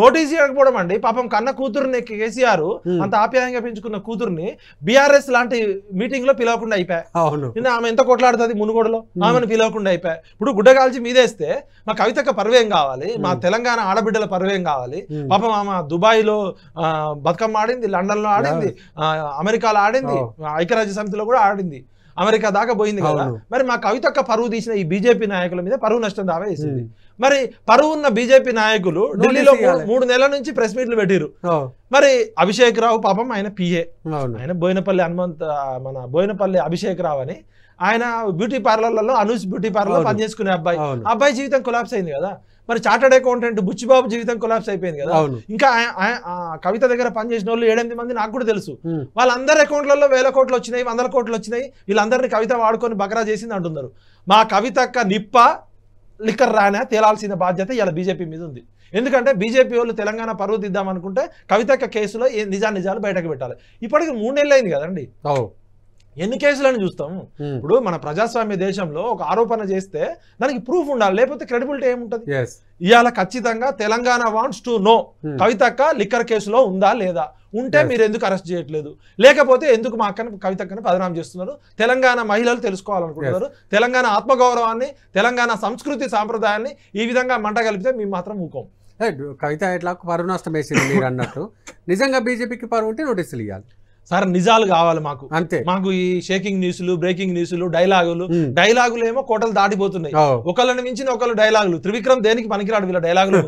నోటీస్ ఇవ్వకపోవడం అండి పాపం కన్న కూతురుని కేసీఆర్ అంత ఆప్యాయంగా పెంచుకున్న కూతుర్ని బీఆర్ఎస్ లాంటి మీటింగ్ లో పిలవకుండా అయిపోయా ఆమె ఎంత కొట్లాడుతుంది మునుగోడలో ఆమెను పిలవకుండా అయిపోయా ఇప్పుడు గుడ్డ కాల్చి మీదేస్తే మా కవితక పర్వేం కావాలి మా తెలంగాణ ఆడబిడ్డల పర్వేం కావాలి పాపం ఆమె దుబాయ్ లో బతుకమ్మ ఆడింది లండన్ లో ఆడింది అమెరికాలో ఆడింది ఐక్యరాజ్య సమితిలో కూడా ఆడింది అమెరికా దాకా పోయింది కదా మరి మా కవితక్క పరువు తీసిన ఈ బీజేపీ నాయకుల మీద పరువు నష్టం దావా వేసింది మరి పరువు ఉన్న బీజేపీ నాయకులు ఢిల్లీలో మూడు నెలల నుంచి ప్రెస్ మీట్లు పెట్టిరు మరి అభిషేక్ రావు పాపం ఆయన పిఏ ఆయన బోయినపల్లి హనుమంత్ మన బోయినపల్లి అభిషేక్ రావు అని ఆయన బ్యూటీ పార్లర్లలో అనూస్ బ్యూటీ పార్లర్ పనిచేసుకునే అబ్బాయి అబ్బాయి జీవితం కొలాప్స్ అయింది కదా మరి చార్టర్డ్ అకౌంటెంట్ బుచ్చిబాబు జీవితం కొలాప్స్ అయిపోయింది కదా ఇంకా కవిత దగ్గర పనిచేసిన వాళ్ళు ఏడెనిమిది మంది నాకు కూడా తెలుసు వాళ్ళందరి అకౌంట్లలో వేల కోట్లు వచ్చినాయి వందల కోట్లు వచ్చినాయి వీళ్ళందరినీ కవిత వాడుకొని బకరా చేసింది అంటున్నారు మా కవితక్క నిప్ప లిక్కర్ రానా తేలాల్సిన బాధ్యత ఇలా బీజేపీ మీద ఉంది ఎందుకంటే బీజేపీ వాళ్ళు తెలంగాణ పరువు దిద్దామనుకుంటే కవితక్క కేసులో నిజా నిజాలు బయటకు పెట్టాలి ఇప్పటికి మూడు నెలలు అయింది కదండి ఎన్ని కేసులను చూస్తాం ఇప్పుడు మన ప్రజాస్వామ్య దేశంలో ఒక ఆరోపణ చేస్తే దానికి ప్రూఫ్ ఉండాలి లేకపోతే క్రెడిబిలిటీ ఏముంటది ఇవాళ ఖచ్చితంగా తెలంగాణ వాంట్స్ టు నో కవితక్క లిక్కర్ కేసులో ఉందా లేదా ఉంటే మీరు ఎందుకు అరెస్ట్ చేయట్లేదు లేకపోతే ఎందుకు మా అక్కని కవితక్కను బదనాం చేస్తున్నారు తెలంగాణ మహిళలు తెలుసుకోవాలనుకుంటున్నారు తెలంగాణ ఆత్మగౌరవాన్ని తెలంగాణ సంస్కృతి సాంప్రదాయాన్ని ఈ విధంగా మంట కలిపితే మేము మాత్రం ఊకోం కవిత ఎట్లా పరువు నష్టం వేసింది మీరు అన్నట్టు నిజంగా బీజేపీకి పరువు ఉంటే నోటీసులు ఇవ్వాలి సార్ నిజాలు కావాలి మాకు అంతే మాకు ఈ షేకింగ్ న్యూస్లు బ్రేకింగ్ న్యూస్లు డైలాగులు డైలాగులు ఏమో కోటలు దాటిపోతున్నాయి ఒకళ్ళని మించిన ఒకళ్ళు డైలాగులు త్రివిక్రమ్ దేనికి పనికిరాడు వీళ్ళ డైలాగులు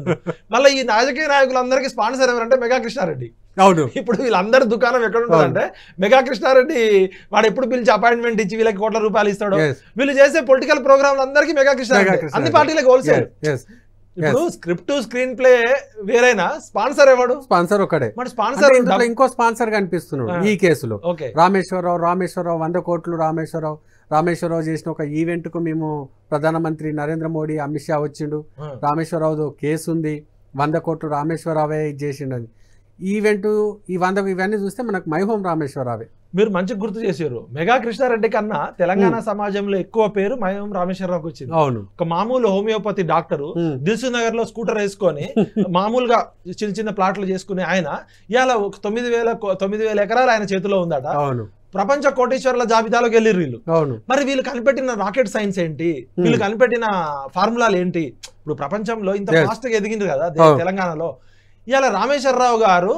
మళ్ళీ ఈ రాజకీయ నాయకులందరికీ స్పాన్సర్ ఎవరంటే మెగా కృష్ణారెడ్డి అవును ఇప్పుడు వీళ్ళందరి దుకాణం ఎక్కడ ఉంటుందంటే మెగా కృష్ణారెడ్డి వాడు ఎప్పుడు పిలిచి అపాయింట్మెంట్ ఇచ్చి వీళ్ళకి కోట్ల రూపాయలు ఇస్తాడు వీళ్ళు చేసే పొలిటికల్ ప్రోగ్రామ్లు అందరికీ మెగా కృష్ణారెడ్డి అన్ని పార్టీలకు హోల్సేల్ ఇప్పుడు స్క్రిప్ట్ స్క్రీన్ ప్లే వేరైనా స్పాన్సర్ ఎవడు స్పాన్సర్ ఒకడే స్పాన్సర్ ఇంకో స్పాన్సర్ కనిపిస్తున్నాడు ఈ కేసులో రామేశ్వరరావు రామేశ్వరరావు వంద కోట్లు రామేశ్వరరావు రామేశ్వరరావు చేసిన ఒక ఈవెంట్ కు మేము ప్రధానమంత్రి నరేంద్ర మోడీ అమిత్ షా వచ్చిండు రామేశ్వరరావు కేసు ఉంది వంద కోట్లు రామేశ్వరరావే చేసిండు ఈవెంట్ ఈ వంద ఇవన్నీ చూస్తే మనకు మై హోమ్ రామేశ్వరరావే మీరు మంచి గుర్తు చేశారు మెగా కృష్ణారెడ్డి కన్నా తెలంగాణ సమాజంలో ఎక్కువ పేరు మయం రామేశ్వరరావుకి వచ్చింది అవును ఒక మామూలు హోమియోపతి డాక్టర్ దిల్సు నగర్ లో స్కూటర్ వేసుకొని మామూలుగా చిన్న చిన్న ప్లాట్లు చేసుకునే ఆయన ఇలా ఒక తొమ్మిది వేల తొమ్మిది వేల ఎకరాలు ఆయన చేతిలో ఉందట అవును ప్రపంచ కోటేశ్వర్ల జాబితాలోకి వెళ్ళి వీళ్ళు అవును మరి వీళ్ళు కనిపెట్టిన రాకెట్ సైన్స్ ఏంటి వీళ్ళు కనిపెట్టిన ఫార్ములాలు ఏంటి ఇప్పుడు ప్రపంచంలో ఇంత ఫాస్ట్ గా ఎదిగింది కదా తెలంగాణలో ఇవాళ రామేశ్వరరావు గారు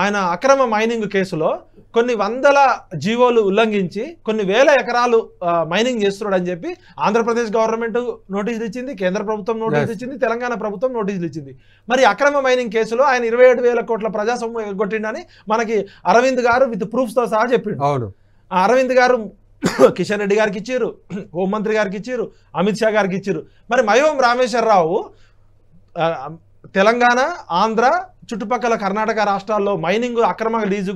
ఆయన అక్రమ మైనింగ్ కేసులో కొన్ని వందల జీవోలు ఉల్లంఘించి కొన్ని వేల ఎకరాలు మైనింగ్ అని చెప్పి ఆంధ్రప్రదేశ్ గవర్నమెంట్ నోటీసులు ఇచ్చింది కేంద్ర ప్రభుత్వం నోటీసులు ఇచ్చింది తెలంగాణ ప్రభుత్వం నోటీసులు ఇచ్చింది మరి అక్రమ మైనింగ్ కేసులో ఆయన ఇరవై ఏడు వేల కోట్ల ప్రజాసొమ్ము ఎగ్గొట్టిండని మనకి అరవింద్ గారు విత్ ప్రూఫ్స్తో సహా చెప్పిండు అవును అరవింద్ గారు కిషన్ రెడ్డి గారికి ఇచ్చారు హోంమంత్రి గారికి ఇచ్చారు అమిత్ షా గారికి ఇచ్చారు మరి మయోం రామేశ్వరరావు తెలంగాణ ఆంధ్ర చుట్టుపక్కల కర్ణాటక రాష్ట్రాల్లో మైనింగ్ అక్రమంగా లీజు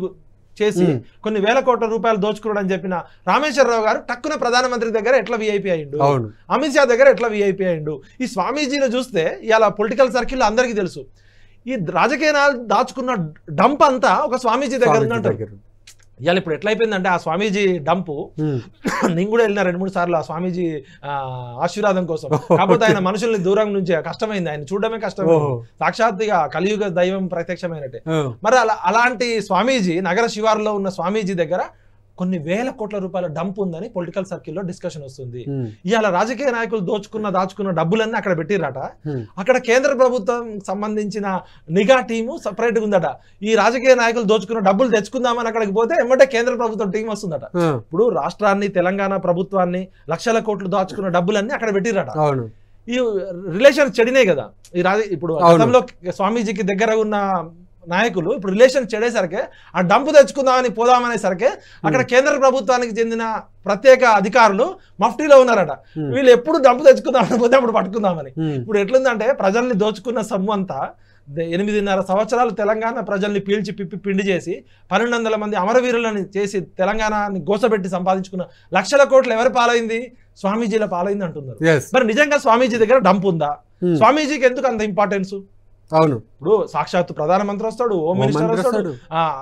చేసి కొన్ని వేల కోట్ల రూపాయలు దోచుకున్నాడు అని చెప్పిన రామేశ్వరరావు గారు టక్కున ప్రధానమంత్రి దగ్గర ఎట్లా విఐపీ అయిండు అమిత్ షా దగ్గర ఎట్లా విఐపి అయిండు ఈ స్వామీజీని చూస్తే ఇలా పొలిటికల్ సర్కిల్ అందరికీ తెలుసు ఈ రాజకీయాలు దాచుకున్న డంప్ అంతా ఒక స్వామీజీ దగ్గర ఉందంటారు ఇవాళ ఇప్పుడు ఎట్లయిపోయిందంటే ఆ స్వామీజీ డంపు నేను కూడా వెళ్ళిన రెండు మూడు సార్లు ఆ స్వామీజీ ఆశీర్వాదం కోసం కాకపోతే ఆయన మనుషుల్ని దూరం నుంచి కష్టమైంది ఆయన చూడడమే కష్టం సాక్షాత్తుగా కలియుగ దైవం ప్రత్యక్షమైనట్టే మరి అలా అలాంటి స్వామీజీ నగర శివారులో ఉన్న స్వామీజీ దగ్గర కొన్ని వేల కోట్ల రూపాయల డంప్ ఉందని పొలిటికల్ సర్కిల్లో డిస్కషన్ వస్తుంది ఇవాళ రాజకీయ నాయకులు దోచుకున్న దాచుకున్న డబ్బులన్నీ అక్కడ పెట్టిరట అక్కడ కేంద్ర ప్రభుత్వం సంబంధించిన నిఘా టీము సపరేట్ ఉందట ఈ రాజకీయ నాయకులు దోచుకున్న డబ్బులు తెచ్చుకుందామని అక్కడికి పోతే ఏమంటే కేంద్ర ప్రభుత్వం టీం వస్తుందట ఇప్పుడు రాష్ట్రాన్ని తెలంగాణ ప్రభుత్వాన్ని లక్షల కోట్లు దాచుకున్న డబ్బులన్నీ అక్కడ పెట్టిరట ఈ రిలేషన్ చెడినే కదా ఈ రాజ ఇప్పుడు స్వామీజీకి దగ్గర ఉన్న నాయకులు ఇప్పుడు రిలేషన్ చెడేసరికి ఆ డంపు తెచ్చుకుందామని పోదామనేసరికి అక్కడ కేంద్ర ప్రభుత్వానికి చెందిన ప్రత్యేక అధికారులు మఫ్టీలో ఉన్నారట వీళ్ళు ఎప్పుడు డంపు తెచ్చుకుందామని పోతే అప్పుడు పట్టుకుందామని ఇప్పుడు ఎట్లుందంటే ప్రజల్ని దోచుకున్న సమ్ము అంతా ఎనిమిదిన్నర సంవత్సరాలు తెలంగాణ ప్రజల్ని పీల్చి పిప్పి పిండి చేసి పన్నెండు వందల మంది అమరవీరులను చేసి తెలంగాణని గోసబెట్టి సంపాదించుకున్న లక్షల కోట్లు ఎవరి పాలైంది స్వామీజీల పాలైంది అంటున్నారు మరి నిజంగా స్వామీజీ దగ్గర డంప్ ఉందా స్వామీజీకి ఎందుకు అంత ఇంపార్టెన్స్ అవును ఇప్పుడు సాక్షాత్ ప్రధానమంత్రి వస్తాడు హోమ్ మినిస్టర్ వస్తాడు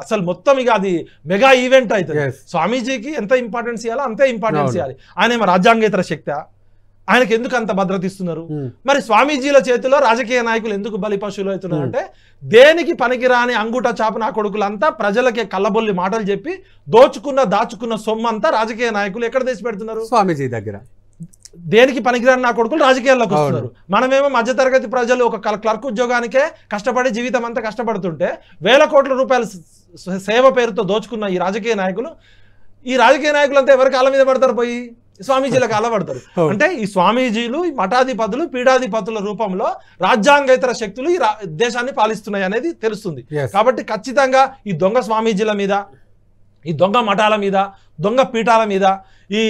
అసలు మొత్తం ఇక అది మెగా ఈవెంట్ అవుతుంది స్వామీజీకి ఎంత ఇంపార్టెన్స్ ఇవ్వాలో అంతే ఇంపార్టెన్స్ ఇవ్వాలి ఆయన ఏమో రాజ్యాంగేతర శక్తి ఆయనకి ఎందుకు అంత భద్రత ఇస్తున్నారు hmm. మరి స్వామీజీల చేతిలో రాజకీయ నాయకులు ఎందుకు బలి పశువులు అవుతున్నారు hmm. అంటే దేనికి పనికిరాని అంగుట చాప నా కొడుకులంతా ప్రజలకే కళ్ళబొల్లి మాటలు చెప్పి దోచుకున్న దాచుకున్న సొమ్మంతా రాజకీయ నాయకులు ఎక్కడ తెచ్చి పెడుతున్నారు స్వామీజీ దగ్గర దేనికి పనికిరాని నా కొడుకులు రాజకీయాల్లోకి వస్తున్నారు మనమేమో మధ్యతరగతి ప్రజలు ఒక క్లర్క్ ఉద్యోగానికే కష్టపడి జీవితం అంతా కష్టపడుతుంటే వేల కోట్ల రూపాయలు సేవ పేరుతో దోచుకున్న ఈ రాజకీయ నాయకులు ఈ రాజకీయ నాయకులంతా ఎవరికి అల మీద పడతారు పోయి స్వామీజీలకు కాళ్ళ పడతారు అంటే ఈ స్వామీజీలు ఈ మఠాధిపతులు పీఠాధిపతుల రూపంలో రాజ్యాంగేతర శక్తులు ఈ దేశాన్ని పాలిస్తున్నాయి అనేది తెలుస్తుంది కాబట్టి ఖచ్చితంగా ఈ దొంగ స్వామీజీల మీద ఈ దొంగ మఠాల మీద దొంగ పీఠాల మీద ఈ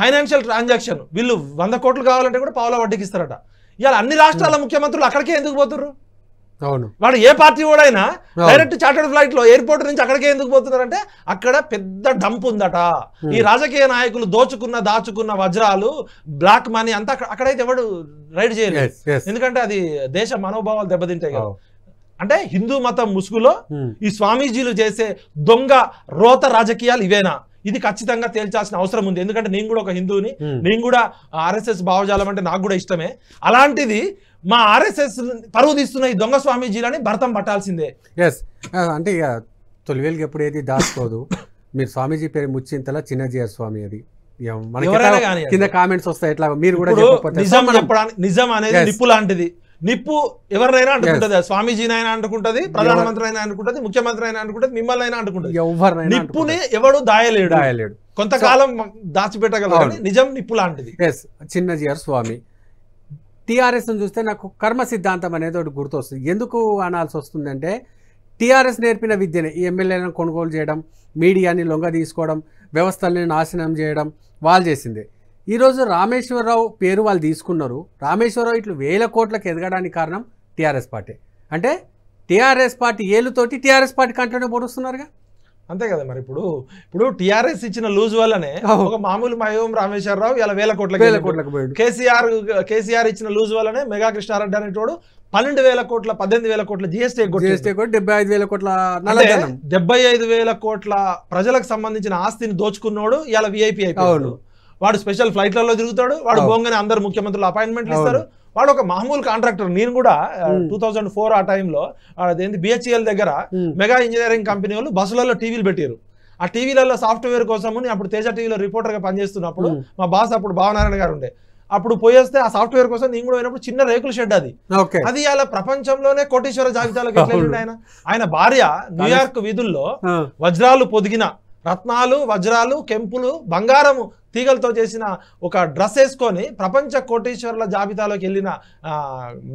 ఫైనాన్షియల్ ట్రాన్సాక్షన్ వీళ్ళు వంద కోట్లు కావాలంటే కూడా పావుల వడ్డీకి ఇస్తారట ఇవాళ అన్ని రాష్ట్రాల ముఖ్యమంత్రులు అక్కడికే ఎందుకు పోతున్నారు అవును వాడు ఏ పార్టీ వాడైనా డైరెక్ట్ చార్టర్డ్ ఫ్లైట్ లో ఎయిర్పోర్ట్ నుంచి అక్కడికే ఎందుకు పోతున్నారంటే అక్కడ పెద్ద డంప్ ఉందట ఈ రాజకీయ నాయకులు దోచుకున్న దాచుకున్న వజ్రాలు బ్లాక్ మనీ అంతా అక్కడైతే ఎవడు రైడ్ చేయలేదు ఎందుకంటే అది దేశ మనోభావాలు దెబ్బతింటాయి కదా అంటే హిందూ మతం ముసుగులో ఈ స్వామీజీలు చేసే దొంగ రోత రాజకీయాలు ఇవేనా ఇది ఖచ్చితంగా తేల్చాల్సిన అవసరం ఉంది ఎందుకంటే నేను కూడా ఒక హిందువుని నేను కూడా ఆర్ఎస్ఎస్ భావజాలం అంటే నాకు కూడా ఇష్టమే అలాంటిది మా ఆర్ఎస్ఎస్ పరువు తీస్తున్న ఈ దొంగ స్వామీజీలని భర్తం పట్టాల్సిందే ఎస్ అంటే ఇక తొలివేలుకి ఎప్పుడు ఏది దాచుకోదు మీరు స్వామీజీ పేరు ముచ్చింతలా చిన్నజీఆర్ స్వామి అది కింద కామెంట్స్ వస్తాయి ఎట్లా మీరు కూడా నిజం నిజం అనేది నిప్పు లాంటిది నిప్పు ఎవరినైనా అంటుకుంటది స్వామీజీని అయినా అంటుకుంటది ప్రధానమంత్రి అయినా అనుకుంటది ముఖ్యమంత్రి అయినా అనుకుంటది మిమ్మల్ని అయినా అంటుకుంటది నిప్పుని ఎవడు దాయలేడు దాయలేడు కొంతకాలం దాచిపెట్టగలరు నిజం నిప్పు లాంటిది ఎస్ చిన్నజీఆర్ స్వామి ను చూస్తే నాకు కర్మ సిద్ధాంతం అనేది ఒకటి గుర్తొస్తుంది ఎందుకు అనాల్సి వస్తుందంటే టీఆర్ఎస్ నేర్పిన విద్యనే ఈ ఎమ్మెల్యేలను కొనుగోలు చేయడం మీడియాని లొంగ తీసుకోవడం వ్యవస్థల్ని నాశనం చేయడం వాళ్ళు చేసిందే ఈరోజు రామేశ్వరరావు పేరు వాళ్ళు తీసుకున్నారు రామేశ్వరరావు ఇట్లు వేల కోట్లకు ఎదగడానికి కారణం టీఆర్ఎస్ పార్టీ అంటే టీఆర్ఎస్ పార్టీ ఏలుతోటి టీఆర్ఎస్ పార్టీ కంట్లోనే పొడుస్తున్నారుగా అంతే కదా మరి ఇప్పుడు ఇప్పుడు టీఆర్ఎస్ ఇచ్చిన లూజ్ వల్లనే ఒక మామూలు మయోం రామేశ్వరరావు ఇలా వేల కోట్లకి వేల కోట్లకు పోయాడు కేసీఆర్ కేసీఆర్ ఇచ్చిన లూజ్ వల్లనే మెగా కృష్ణారెడ్డి అనేటోడు పన్నెండు వేల కోట్ల పద్దెనిమిది వేల కోట్ల జిఎస్టీ జిఎస్టీ డెబ్బై ఐదు వేల కోట్ల డెబ్బై ఐదు వేల కోట్ల ప్రజలకు సంబంధించిన ఆస్తిని దోచుకున్నాడు ఇలా విఐపి అయిపోయాడు వాడు స్పెషల్ ఫ్లైట్లలో తిరుగుతాడు వాడు పోగానే అందరు ముఖ్యమంత్రులు అపాయింట్మెంట్లు ఇస్తారు వాడు ఒక మామూలు కాంట్రాక్టర్ నేను కూడా టూ థౌజండ్ ఫోర్ ఆ టైంలో ఏంది బిహెచ్ఎల్ e దగ్గర మెగా ఇంజనీరింగ్ కంపెనీ వాళ్ళు బస్సులలో టీవీలు పెట్టారు ఆ టీవీలలో సాఫ్ట్వేర్ కోసము నేను అప్పుడు తేజ టీవీలో రిపోర్టర్గా పనిచేస్తున్నప్పుడు మా బాస్ అప్పుడు భావనారాయణ గారు ఉండే అప్పుడు పోయేస్తే ఆ సాఫ్ట్వేర్ కోసం నేను కూడా పోయినప్పుడు చిన్న రేకుల షెడ్ అది అది అలా ప్రపంచంలోనే కోటీశ్వర జాబితాలోకి ఆయన ఆయన భార్య న్యూయార్క్ వీధుల్లో వజ్రాలు పొదిగిన రత్నాలు వజ్రాలు కెంపులు బంగారము తీగలతో చేసిన ఒక డ్రెస్ వేసుకొని ప్రపంచ కోటీశ్వరుల జాబితాలోకి వెళ్ళిన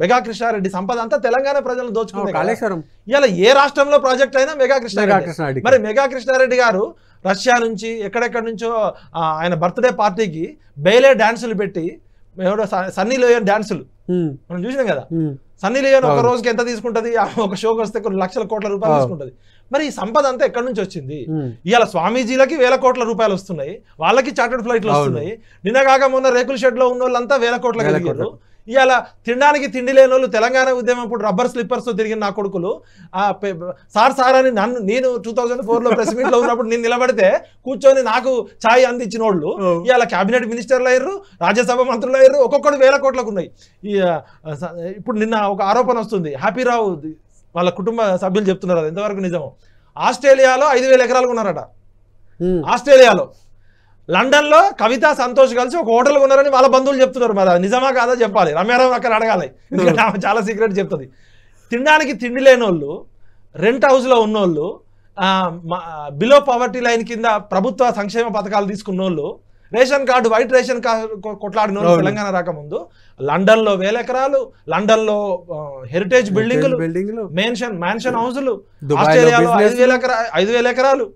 మెగా కృష్ణారెడ్డి సంపద అంతా తెలంగాణ ప్రజలను దోచుకుంటారు ఇలా ఏ రాష్ట్రంలో ప్రాజెక్ట్ అయినా మెగా కృష్ణారెడ్డి మరి మెగా కృష్ణారెడ్డి గారు రష్యా నుంచి ఎక్కడెక్కడి నుంచో ఆయన బర్త్డే పార్టీకి బెయిలే డాన్సులు పెట్టి ఎవడో సన్నీ లోయన్ డాన్సులు మనం చూసినాం కదా సన్నీ లోయన్ ఒక రోజుకి ఎంత తీసుకుంటది ఒక షోకి వస్తే కొన్ని లక్షల కోట్ల రూపాయలు తీసుకుంటది మరి ఈ సంపద అంతా ఎక్కడి నుంచి వచ్చింది ఇవాళ స్వామీజీలకి వేల కోట్ల రూపాయలు వస్తున్నాయి వాళ్ళకి చార్టెడ్ ఫ్లైట్లు వస్తున్నాయి కాక మొన్న రేకుల షెడ్ లో ఉన్న వాళ్ళంతా వేల కోట్ల కలిగారు ఇవాళ తినడానికి తిండి లేని వాళ్ళు తెలంగాణ ఉద్యమం ఇప్పుడు రబ్బర్ తో తిరిగిన నా కొడుకులు సార్ సార్ అని నన్ను నేను టూ థౌజండ్ లో ప్రెస్ లో ఉన్నప్పుడు నేను నిలబడితే కూర్చొని నాకు ఛాయ్ అందించిన వాళ్ళు ఇవాళ క్యాబినెట్ మినిస్టర్లు అయ్యారు రాజ్యసభ మంత్రులు అయ్యారు ఒక్కొక్కటి వేల కోట్లకు ఉన్నాయి ఇప్పుడు నిన్న ఒక ఆరోపణ వస్తుంది హ్యాపీరావు వాళ్ళ కుటుంబ సభ్యులు చెప్తున్నారు అది ఎంతవరకు నిజమో ఆస్ట్రేలియాలో ఐదు వేల ఎకరాలు ఉన్నారట ఆస్ట్రేలియాలో లండన్లో కవిత సంతోష్ కలిసి ఒక హోటల్ ఉన్నారని వాళ్ళ బంధువులు చెప్తున్నారు మరి నిజమా కాదా చెప్పాలి రమ్యారావు అక్కడ అడగాలి ఎందుకంటే చాలా సీక్రెట్ చెప్తుంది తినడానికి తిండి లేనోళ్ళు రెంట్ హౌస్లో ఉన్నోళ్ళు బిలో పవర్టీ లైన్ కింద ప్రభుత్వ సంక్షేమ పథకాలు తీసుకున్నోళ్ళు ration card white ration card కొట్లాడిన తెలంగాణ రాకముందు లండన్ లో వేల ఎకరాలు లండన్ లో హెరిటేజ్ బిల్డింగ్లు మెన్షన్ మ్యాన్షన్ హౌస్లు ఆస్ట్రేలియాలో ఐదు వేల ఎకరా ఐదు వేల ఎకరాలు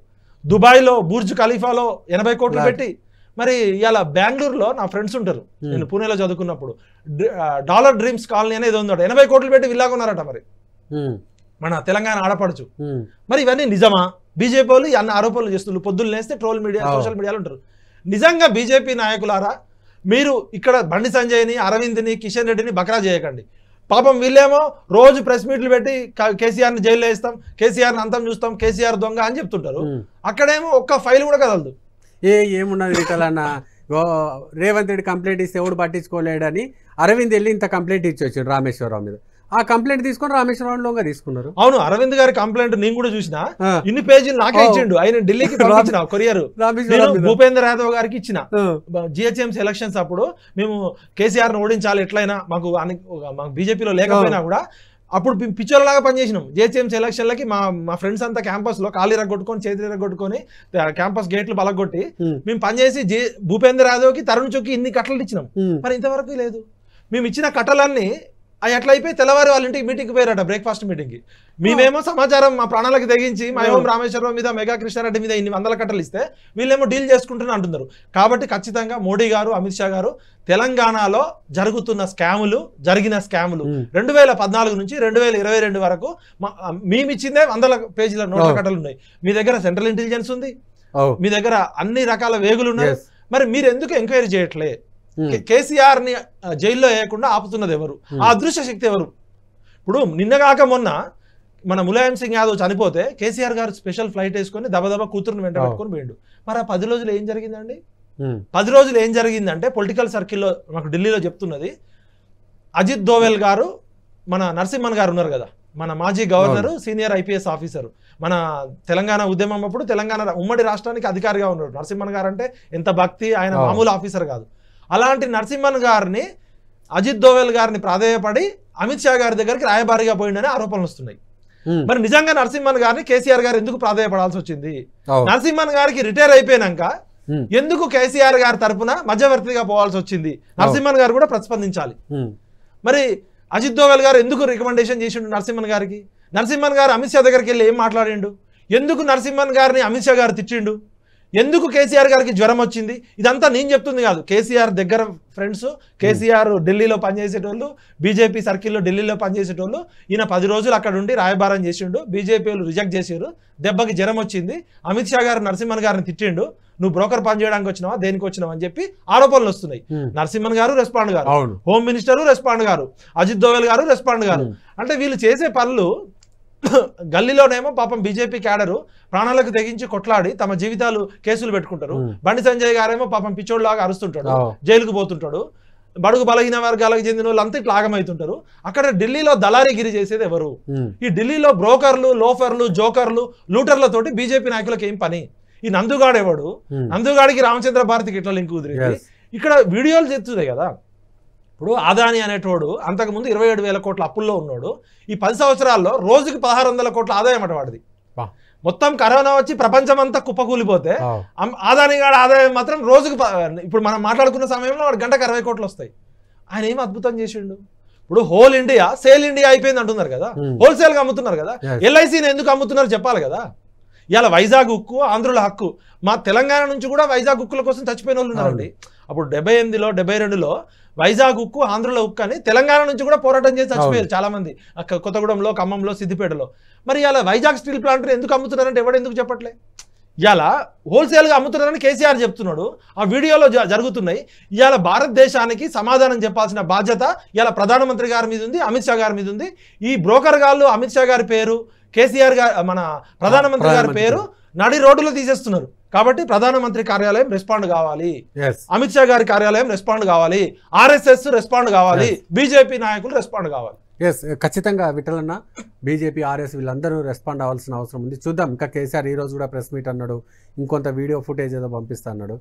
దుబాయ్ లో బుర్జ్ ఖలీఫాలో ఎనభై కోట్లు పెట్టి మరి ఇలా బెంగళూరులో నా ఫ్రెండ్స్ ఉంటారు hmm. నేను పూణేలో చదువుకున్నప్పుడు డాలర్ డ్రీమ్స్ కాలనీ అనేది ఉందట ఎనభై కోట్లు పెట్టి విల్లాగా ఉన్నారట మరి hmm. మన తెలంగాణ ఆడపడుచు hmm. మరి ఇవన్నీ నిజమా బీజేపీ వాళ్ళు అన్న ఆరోపణలు చేస్తున్నారు పొద్దున్న ట్రోల్ మీడియా సోషల్ మీడియాలో ఉంటారు నిజంగా బీజేపీ నాయకులారా మీరు ఇక్కడ బండి సంజయ్ని అరవింద్ని కిషన్ రెడ్డిని బకరా చేయకండి పాపం వీళ్ళేమో రోజు ప్రెస్ మీట్లు పెట్టి కేసీఆర్ని జైల్లో వేస్తాం కేసీఆర్ని అంతం చూస్తాం కేసీఆర్ దొంగ అని చెప్తుంటారు అక్కడేమో ఒక్క ఫైల్ కూడా కదలదు ఏ ఏమున్నది విఠలన్న రేవంత్ రెడ్డి కంప్లైంట్ ఇస్తే ఎవడు పట్టించుకోలేడని అరవింద్ వెళ్ళి ఇంత కంప్లైంట్ ఇచ్చి వచ్చాడు రామేశ్వరరావు మీద ఆ కంప్లైంట్ తీసుకొని రామేశ్వరరావు తీసుకున్నారు అవును అరవింద్ గారి కంప్లైంట్ నేను కూడా చూసిన ఇన్ని పేజీలు నాకే ఇచ్చిండు ఆయన ఢిల్లీకి పంపించిన కొరియర్ భూపేంద్ర యాదవ్ గారికి ఇచ్చిన జిహెచ్ఎంసీ ఎలక్షన్స్ అప్పుడు మేము కేసీఆర్ ను ఓడించాలి ఎట్లయినా మాకు మాకు బీజేపీలో లేకపోయినా కూడా అప్పుడు లాగా పనిచేసినాం జేసీఎంసీ ఎలక్షన్లకి మా మా ఫ్రెండ్స్ అంతా క్యాంపస్ లో ఖాళీ రగొట్టుకొని చేతి కొట్టుకొని క్యాంపస్ గేట్లు బలగొట్టి మేము పనిచేసి జే భూపేంద్ర యాదవ్ కి తరుణ్ చుక్కి ఇన్ని కట్టలు ఇచ్చినాం మరి ఇంతవరకు లేదు మేము ఇచ్చిన కట్టలన్నీ అవి అట్లా అయిపోయి తెల్లవారి వాళ్ళ ఇంటికి మీటింగ్కి పోయారట బ్రేక్ఫాస్ట్ మీటింగ్కి మేమేమో సమాచారం మా ప్రాణాలకు తెగించి మా ఏమో రామేశ్వరరావు మీద మెగా కృష్ణారెడ్డి మీద ఇన్ని వందల కట్టలు ఇస్తే వీళ్ళేమో డీల్ చేసుకుంటున్నా అంటున్నారు కాబట్టి ఖచ్చితంగా మోడీ గారు అమిత్ షా గారు తెలంగాణలో జరుగుతున్న స్కాములు జరిగిన స్కాములు రెండు వేల పద్నాలుగు నుంచి రెండు వేల ఇరవై రెండు వరకు మేమిచ్చిందే వందల పేజీల నోట్ల కట్టలు ఉన్నాయి మీ దగ్గర సెంట్రల్ ఇంటెలిజెన్స్ ఉంది మీ దగ్గర అన్ని రకాల వేగులు ఉన్నాయి మరి మీరు ఎందుకు ఎంక్వైరీ చేయట్లేదు కేసీఆర్ ని జైల్లో వేయకుండా ఆపుతున్నది ఎవరు ఆ అదృశ్య శక్తి ఎవరు ఇప్పుడు నిన్నగాక మొన్న మన ములాయం సింగ్ యాదవ్ చనిపోతే కేసీఆర్ గారు స్పెషల్ ఫ్లైట్ వేసుకొని దబదబా కూతురుని వెంట పెట్టుకొని పోయిండు మరి ఆ పది రోజులు ఏం జరిగిందండి పది రోజులు ఏం జరిగిందంటే పొలిటికల్ సర్కిల్లో మాకు ఢిల్లీలో చెప్తున్నది అజిత్ దోవెల్ గారు మన నరసింహన్ గారు ఉన్నారు కదా మన మాజీ గవర్నర్ సీనియర్ ఐపీఎస్ ఆఫీసర్ మన తెలంగాణ ఉద్యమం అప్పుడు తెలంగాణ ఉమ్మడి రాష్ట్రానికి అధికారిగా ఉన్నాడు నరసింహన్ గారు అంటే ఎంత భక్తి ఆయన మామూలు ఆఫీసర్ కాదు అలాంటి నరసింహన్ గారిని అజిత్ దోవెల్ గారిని ప్రాధేయపడి అమిత్ షా గారి దగ్గరికి రాయబారిగా పోయిండని ఆరోపణలు వస్తున్నాయి మరి నిజంగా నరసింహన్ గారిని కేసీఆర్ గారు ఎందుకు ప్రాధాయపడాల్సి వచ్చింది నరసింహన్ గారికి రిటైర్ అయిపోయినాక ఎందుకు కేసీఆర్ గారి తరఫున మధ్యవర్తిగా పోవాల్సి వచ్చింది నరసింహన్ గారు కూడా ప్రతిస్పందించాలి మరి అజిత్ దోవెల్ గారు ఎందుకు రికమెండేషన్ చేసిండు నరసింహన్ గారికి నరసింహన్ గారు అమిత్ షా దగ్గరికి వెళ్ళి ఏం మాట్లాడిండు ఎందుకు నరసింహన్ గారిని అమిత్ షా గారు తిట్టిండు ఎందుకు కేసీఆర్ గారికి జ్వరం వచ్చింది ఇదంతా నేను చెప్తుంది కాదు కేసీఆర్ దగ్గర ఫ్రెండ్స్ కేసీఆర్ ఢిల్లీలో పనిచేసేటోళ్ళు బీజేపీ సర్కిల్లో ఢిల్లీలో పనిచేసేటోళ్ళు ఈయన పది రోజులు అక్కడ ఉండి రాయబారం చేసిండు బీజేపీ రిజెక్ట్ చేసారు దెబ్బకి జ్వరం వచ్చింది అమిత్ షా గారు నరసింహన్ గారిని తిట్టిండు నువ్వు బ్రోకర్ పని చేయడానికి వచ్చినావా దేనికి వచ్చినావా అని చెప్పి ఆరోపణలు వస్తున్నాయి నరసింహన్ గారు రెస్పాండ్ గారు హోమ్ మినిస్టర్ రెస్పాండ్ గారు అజిత్ దోవెల్ గారు రెస్పాండ్ గారు అంటే వీళ్ళు చేసే పనులు గల్లీలోనేమో పాపం బీజేపీ క్యాడరు ప్రాణాలకు తెగించి కొట్లాడి తమ జీవితాలు కేసులు పెట్టుకుంటారు బండి సంజయ్ గారేమో పాపం పిచ్చోడ్లాగా అరుస్తుంటాడు జైలుకు పోతుంటాడు బడుగు బలహీన వర్గాలకు చెందిన వాళ్ళు ఇట్లా ఆగమవుతుంటారు అక్కడ ఢిల్లీలో దళారీగిరి చేసేది ఎవరు ఈ ఢిల్లీలో బ్రోకర్లు లోఫర్లు జోకర్లు లూటర్లతోటి బీజేపీ నాయకులకు ఏం పని ఈ ఎవడు నందుగాడికి రామచంద్ర భారతికి ఇట్లా లింక్ కుదిరింది ఇక్కడ వీడియోలు చెప్తున్నాయి కదా ఇప్పుడు ఆదాని అనేటోడు అంతకుముందు ఇరవై ఏడు వేల కోట్ల అప్పుల్లో ఉన్నాడు ఈ పది సంవత్సరాల్లో రోజుకి పదహారు వందల కోట్ల ఆదాయం అట వాడిది మొత్తం కరోనా వచ్చి ప్రపంచం అంతా కుప్పకూలిపోతే ఆదాని గాడి ఆదాయం మాత్రం రోజుకి ఇప్పుడు మనం మాట్లాడుకున్న సమయంలో వాడు గంటకు అరవై కోట్లు వస్తాయి ఆయన ఏం అద్భుతం చేసిండు ఇప్పుడు హోల్ ఇండియా సేల్ ఇండియా అయిపోయింది అంటున్నారు కదా హోల్సేల్ గా అమ్ముతున్నారు కదా ఎల్ఐసిని ఎందుకు అమ్ముతున్నారు చెప్పాలి కదా ఇవాళ వైజాగ్ ఉక్కు ఆంధ్రుల హక్కు మా తెలంగాణ నుంచి కూడా వైజాగ్ ఉక్కుల కోసం చచ్చిపోయిన వాళ్ళు ఉన్నారండి అప్పుడు డెబ్బై ఎనిమిదిలో డెబ్బై రెండులో వైజాగ్ ఉక్కు ఆంధ్రలో ఉక్కు అని తెలంగాణ నుంచి కూడా పోరాటం చేసి చచ్చిపోయారు చాలా మంది కొత్తగూడెంలో ఖమ్మంలో సిద్దిపేటలో మరి ఇలా వైజాగ్ స్టీల్ ప్లాంట్ ఎందుకు అమ్ముతున్నారంటే ఎవడు ఎందుకు చెప్పట్లే హోల్సేల్ హోల్సేల్గా అమ్ముతున్నారని కేసీఆర్ చెప్తున్నాడు ఆ వీడియోలో జరుగుతున్నాయి ఇవాళ భారతదేశానికి సమాధానం చెప్పాల్సిన బాధ్యత ఇలా ప్రధానమంత్రి గారి మీద ఉంది అమిత్ షా గారి మీద ఉంది ఈ బ్రోకర్ గాళ్ళు అమిత్ షా గారి పేరు కేసీఆర్ గారు మన ప్రధానమంత్రి గారి పేరు నడి రోడ్డులో తీసేస్తున్నారు కాబట్టి ప్రధానమంత్రి కార్యాలయం రెస్పాండ్ కావాలి అమిత్ షా గారి కార్యాలయం రెస్పాండ్ కావాలి ఆర్ఎస్ఎస్ రెస్పాండ్ కావాలి బీజేపీ నాయకులు రెస్పాండ్ కావాలి ఎస్ ఖచ్చితంగా విటలన్న బీజేపీ ఆర్ఎస్ వీళ్ళందరూ రెస్పాండ్ అవ్వాల్సిన అవసరం ఉంది చూద్దాం ఇంకా కేసీఆర్ ఈరోజు కూడా ప్రెస్ మీట్ అన్నాడు ఇంకొంత వీడియో ఫుటేజ్ ఏదో పంపిస్తా అన్నాడు